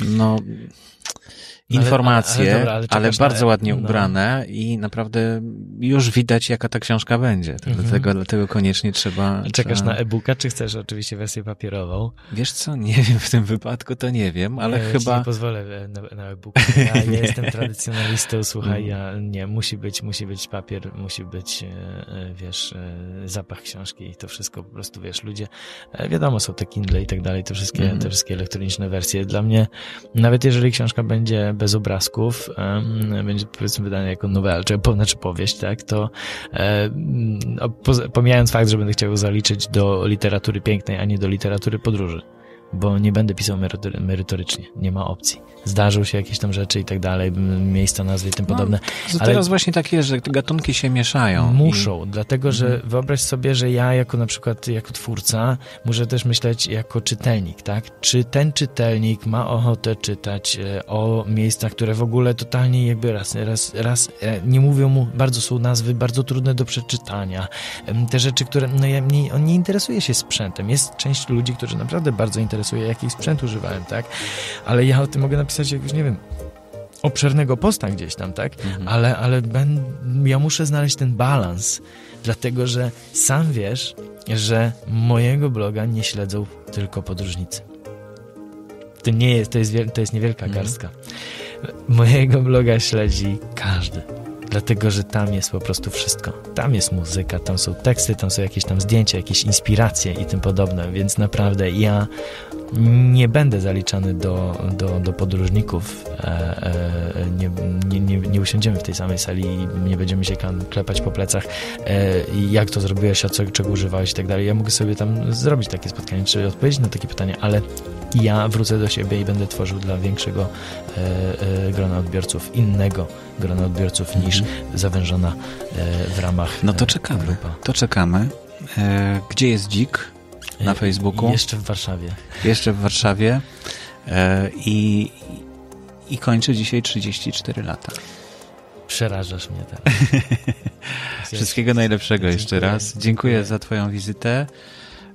no, informacje, ale, ale, dobra, ale, ale bardzo na... ładnie no. ubrane no. i naprawdę już widać, jaka ta książka będzie. Mhm. Dlatego, dlatego koniecznie trzeba... Czekasz trzeba... na e-booka, czy chcesz oczywiście wersję papierową? Wiesz co, nie wiem w tym wypadku, to nie wiem, ale ja chyba... nie pozwolę e, na, na e-booka. Ja, <laughs> jestem tradycjonalistą, słuchaj, ja, mm. nie, musi być, musi być papier, musi być, e, e, wiesz, zapach książki i to wszystko po prostu, wiesz, ludzie, wiadomo, są te Kindle i tak dalej, te wszystkie, mhm. te wszystkie elektroniczne wersje. Dla mnie, nawet jeżeli książka będzie bez obrazków, będzie powiedzmy wydane jako nowela, czy, znaczy powieść, tak, to pomijając fakt, że będę chciał zaliczyć do literatury pięknej, a nie do literatury podróży bo nie będę pisał merytory, merytorycznie, nie ma opcji. Zdarzył się jakieś tam rzeczy i tak dalej, miejsca, nazwy i tym no, podobne. No, ale teraz właśnie tak jest, że te gatunki się mieszają. Muszą, i... dlatego że mhm. wyobraź sobie, że ja jako na przykład jako twórca muszę też myśleć jako czytelnik, tak? Czy ten czytelnik ma ochotę czytać e, o miejscach, które w ogóle totalnie jakby raz, raz, raz e, nie mówią mu, bardzo są nazwy bardzo trudne do przeczytania. Te rzeczy, które, no ja, mnie, on nie interesuje się sprzętem. Jest część ludzi, którzy naprawdę bardzo interesują interesuje, jaki sprzęt używałem, tak? Ale ja o tym mogę napisać jak nie wiem, obszernego posta gdzieś tam, tak? Mhm. Ale, ale ben, ja muszę znaleźć ten balans, dlatego że sam wiesz, że mojego bloga nie śledzą tylko podróżnicy. To, nie jest, to, jest, to jest niewielka mhm. garstka. Mojego bloga śledzi każdy dlatego że tam jest po prostu wszystko. Tam jest muzyka, tam są teksty, tam są jakieś tam zdjęcia, jakieś inspiracje i tym podobne, więc naprawdę ja nie będę zaliczany do, do, do podróżników. E, e, nie, nie, nie, nie usiądziemy w tej samej sali i nie będziemy się klepać po plecach, e, jak to zrobiłeś, a co, czego używałeś i tak dalej. Ja mogę sobie tam zrobić takie spotkanie, czy odpowiedzieć na takie pytanie, ale i ja wrócę do siebie i będę tworzył dla większego e, e, grona odbiorców, innego grona odbiorców mhm. niż zawężona e, w ramach No to czekamy, grupa. to czekamy. Gdzie jest dzik? Na Facebooku? Jeszcze w Warszawie. Jeszcze w Warszawie. I, i kończy dzisiaj 34 lata. Przerażasz mnie teraz. <laughs> Wszystkiego najlepszego Dziękuję. jeszcze raz. Dziękuję, Dziękuję za Twoją wizytę.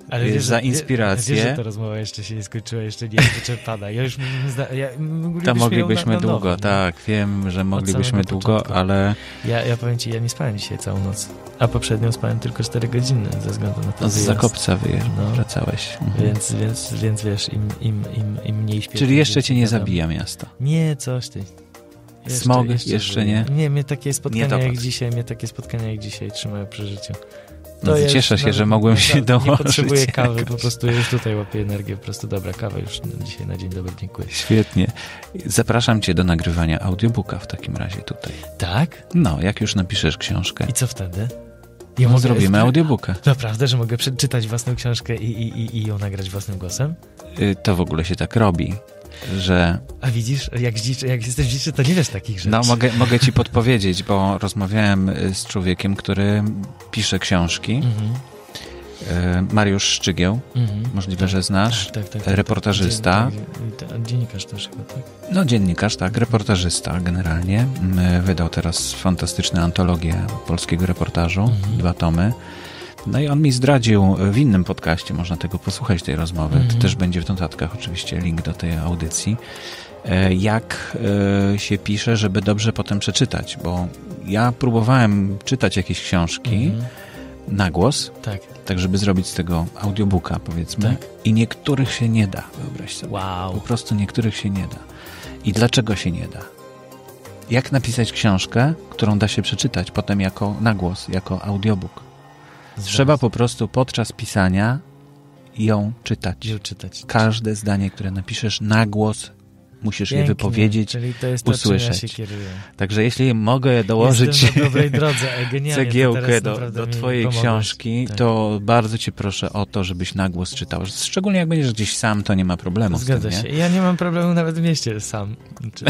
Ale wiesz, za inspirację. Wiesz, że ta rozmowa jeszcze się nie skończyła, jeszcze nie wyczerpana. Ja już ja, moglibyśmy To moglibyśmy na, na długo, nowo, tak. Wiem, że moglibyśmy długo, początku. ale... Ja, ja powiem ci, ja nie spałem dzisiaj całą noc, a poprzednio spałem tylko 4 godziny ze względu na to, no, Z Zakopca wyjeżdżałeś. No, wracałeś. Mhm. Więc, więc, więc wiesz, im, im, im, im mniej śpiewa. Czyli jeszcze cię nie zabija miasto. Nie, coś ty. Smog jeszcze, jeszcze, jeszcze, nie? Nie, mnie takie spotkania jak dzisiaj, mnie takie spotkania jak dzisiaj trzymają przy życiu. No, to jest, cieszę się, no, że mogłem się dołączyć. Nie potrzebuję kawy, jakoś. po prostu już tutaj łapię energię. Po prostu dobra, kawa już na dzisiaj na dzień dobry, dziękuję. Świetnie. Zapraszam cię do nagrywania audiobooka w takim razie tutaj. Tak? No, jak już napiszesz książkę. I co wtedy? Ja no, mogę, zrobimy audiobooka. Naprawdę, że mogę przeczytać własną książkę i, i, i ją nagrać własnym głosem? Y, to w ogóle się tak robi że... A widzisz, jak, jak jesteś dziczy, to nie wiesz takich rzeczy. No, mogę, mogę ci podpowiedzieć, bo rozmawiałem y, z człowiekiem, który pisze książki. Mhm. Y, Mariusz Szczygieł, mhm, możliwe, tak, że znasz, tak, tak, tak, tak. reportażysta. Tak, dziennikarz też chyba, tak? No dziennikarz, tak, reportażysta generalnie. Wydał teraz fantastyczną antologię polskiego reportażu, mhm. dwa tomy. No i on mi zdradził e, w innym podcaście, można tego posłuchać, tej rozmowy. Mm. To mhm. też będzie w notatkach oczywiście link do tej audycji. E, jak e, się pisze, żeby dobrze potem przeczytać, bo ja próbowałem czytać jakieś książki mm. na głos, tak. tak żeby zrobić z tego audiobooka powiedzmy tak. i niektórych się nie da, wyobraź sobie. Wow. Po prostu niektórych się nie da. I dlaczego się nie da? Jak napisać książkę, którą da się przeczytać potem jako nagłos, jako audiobook? Trzeba po prostu podczas pisania ją czytać. Ją czytać. Każde zdanie, które napiszesz na głos musisz Pięknie, je wypowiedzieć, czyli to jest usłyszeć. To, ja się Także jeśli mogę dołożyć drodze, e, cegiełkę do, do twojej książki, tak. to bardzo cię proszę o to, żebyś na głos czytał. Szczególnie jak będziesz gdzieś sam, to nie ma problemu. Zgadza tym, się. Ja nie mam problemu nawet w mieście sam. Czy,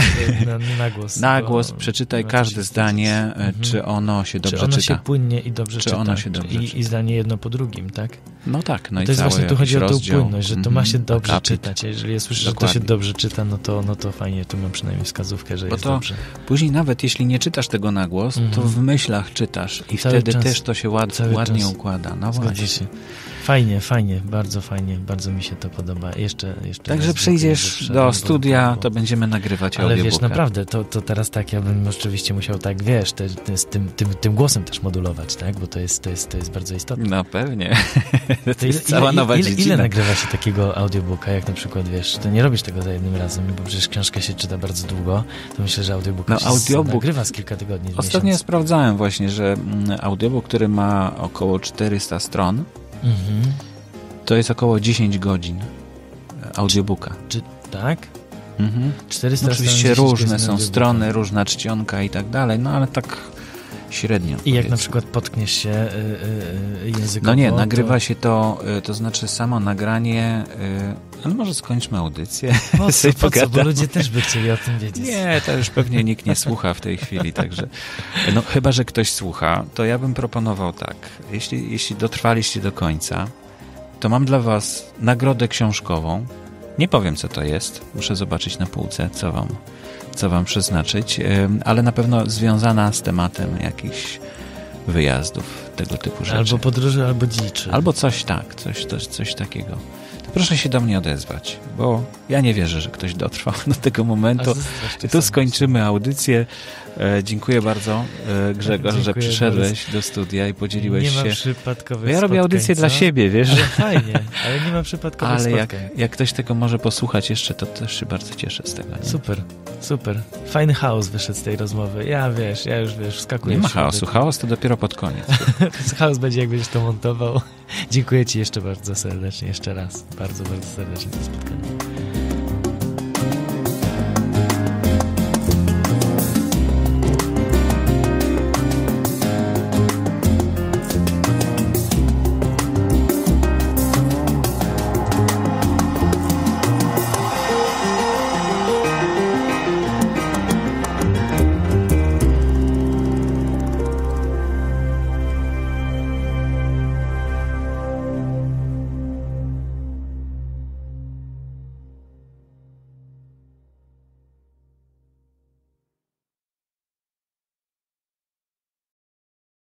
na, na głos. Na głos przeczytaj każde zdanie, e, mhm. czy ono się dobrze czy ono czyta. Się płynnie i dobrze czy czyta. Ono się dobrze I, czyta. I zdanie jedno po drugim, tak? No tak. No to i jest właśnie, tu chodzi o tę płynność, że to ma się mhm. dobrze czytać. Jeżeli słyszysz, że to się dobrze czyta, no to no no to fajnie, tu mam przynajmniej wskazówkę, że Bo jest to dobrze. Później nawet jeśli nie czytasz tego na głos, mm -hmm. to mhm. w myślach czytasz i cały wtedy czas, też to się ład, ładnie czas. układa. No Zgadza właśnie. Się. Fajnie, fajnie, bardzo fajnie, bardzo mi się to podoba. Jeszcze, jeszcze Także przyjdziesz do studia, bo... to będziemy nagrywać Ale wiesz, naprawdę, to, to teraz tak, ja bym oczywiście musiał tak, wiesz, te, te, z tym, tym, tym głosem też modulować, tak? Bo to jest, to jest, to jest bardzo istotne. No pewnie. <laughs> to jest ile, cała nowa ile, ile, ile nagrywa się takiego audiobooka, jak na przykład, wiesz, to nie robisz tego za jednym razem, bo przecież książkę się czyta bardzo długo, to myślę, że audiobook no, audiobook... nagrywa z kilka tygodni. Ostatnio miesiąc. sprawdzałem właśnie, że mm, audiobook, który ma około 400 stron, Mhm. To jest około 10 godzin e, audiobooka. Czy, tak? Mhm. 400 no, oczywiście różne są strony, różna czcionka i tak dalej, no ale tak średnio. I powiedzmy. jak na przykład potkniesz się y, y, językowo? No nie, nagrywa to... się to, y, to znaczy samo nagranie ale może skończmy audycję. Po no <laughs> co, po co, bo ludzie też by chcieli o tym wiedzieć. Nie, to już pewnie nikt nie słucha w tej chwili, także no chyba, że ktoś słucha, to ja bym proponował tak. Jeśli, jeśli dotrwaliście do końca, to mam dla was nagrodę książkową. Nie powiem, co to jest. Muszę zobaczyć na półce, co wam, co wam przeznaczyć, ale na pewno związana z tematem jakichś wyjazdów, tego typu rzeczy. Albo podróży, albo dziczy. Albo coś tak, coś, coś, coś takiego proszę się do mnie odezwać, bo ja nie wierzę, że ktoś dotrwał <laughs> do tego momentu. Tu skończymy audycję. E, dziękuję bardzo, e, Grzegorz, dziękuję że przyszedłeś bardzo. do studia i podzieliłeś się. Nie ma przypadkowych Bo ja robię audycję dla siebie, wiesz? Ale fajnie, ale nie ma przypadkowych Ale jak, jak ktoś tego może posłuchać jeszcze, to też się bardzo cieszę z tego. Nie? Super, super. Fajny chaos wyszedł z tej rozmowy. Ja wiesz, ja już wiesz, wskakuję. Nie ma chaosu, chaos to dopiero pod koniec. <laughs> chaos będzie, jak będziesz to montował. <laughs> Dziękuję Ci jeszcze bardzo serdecznie, jeszcze raz. Bardzo, bardzo serdecznie za spotkanie.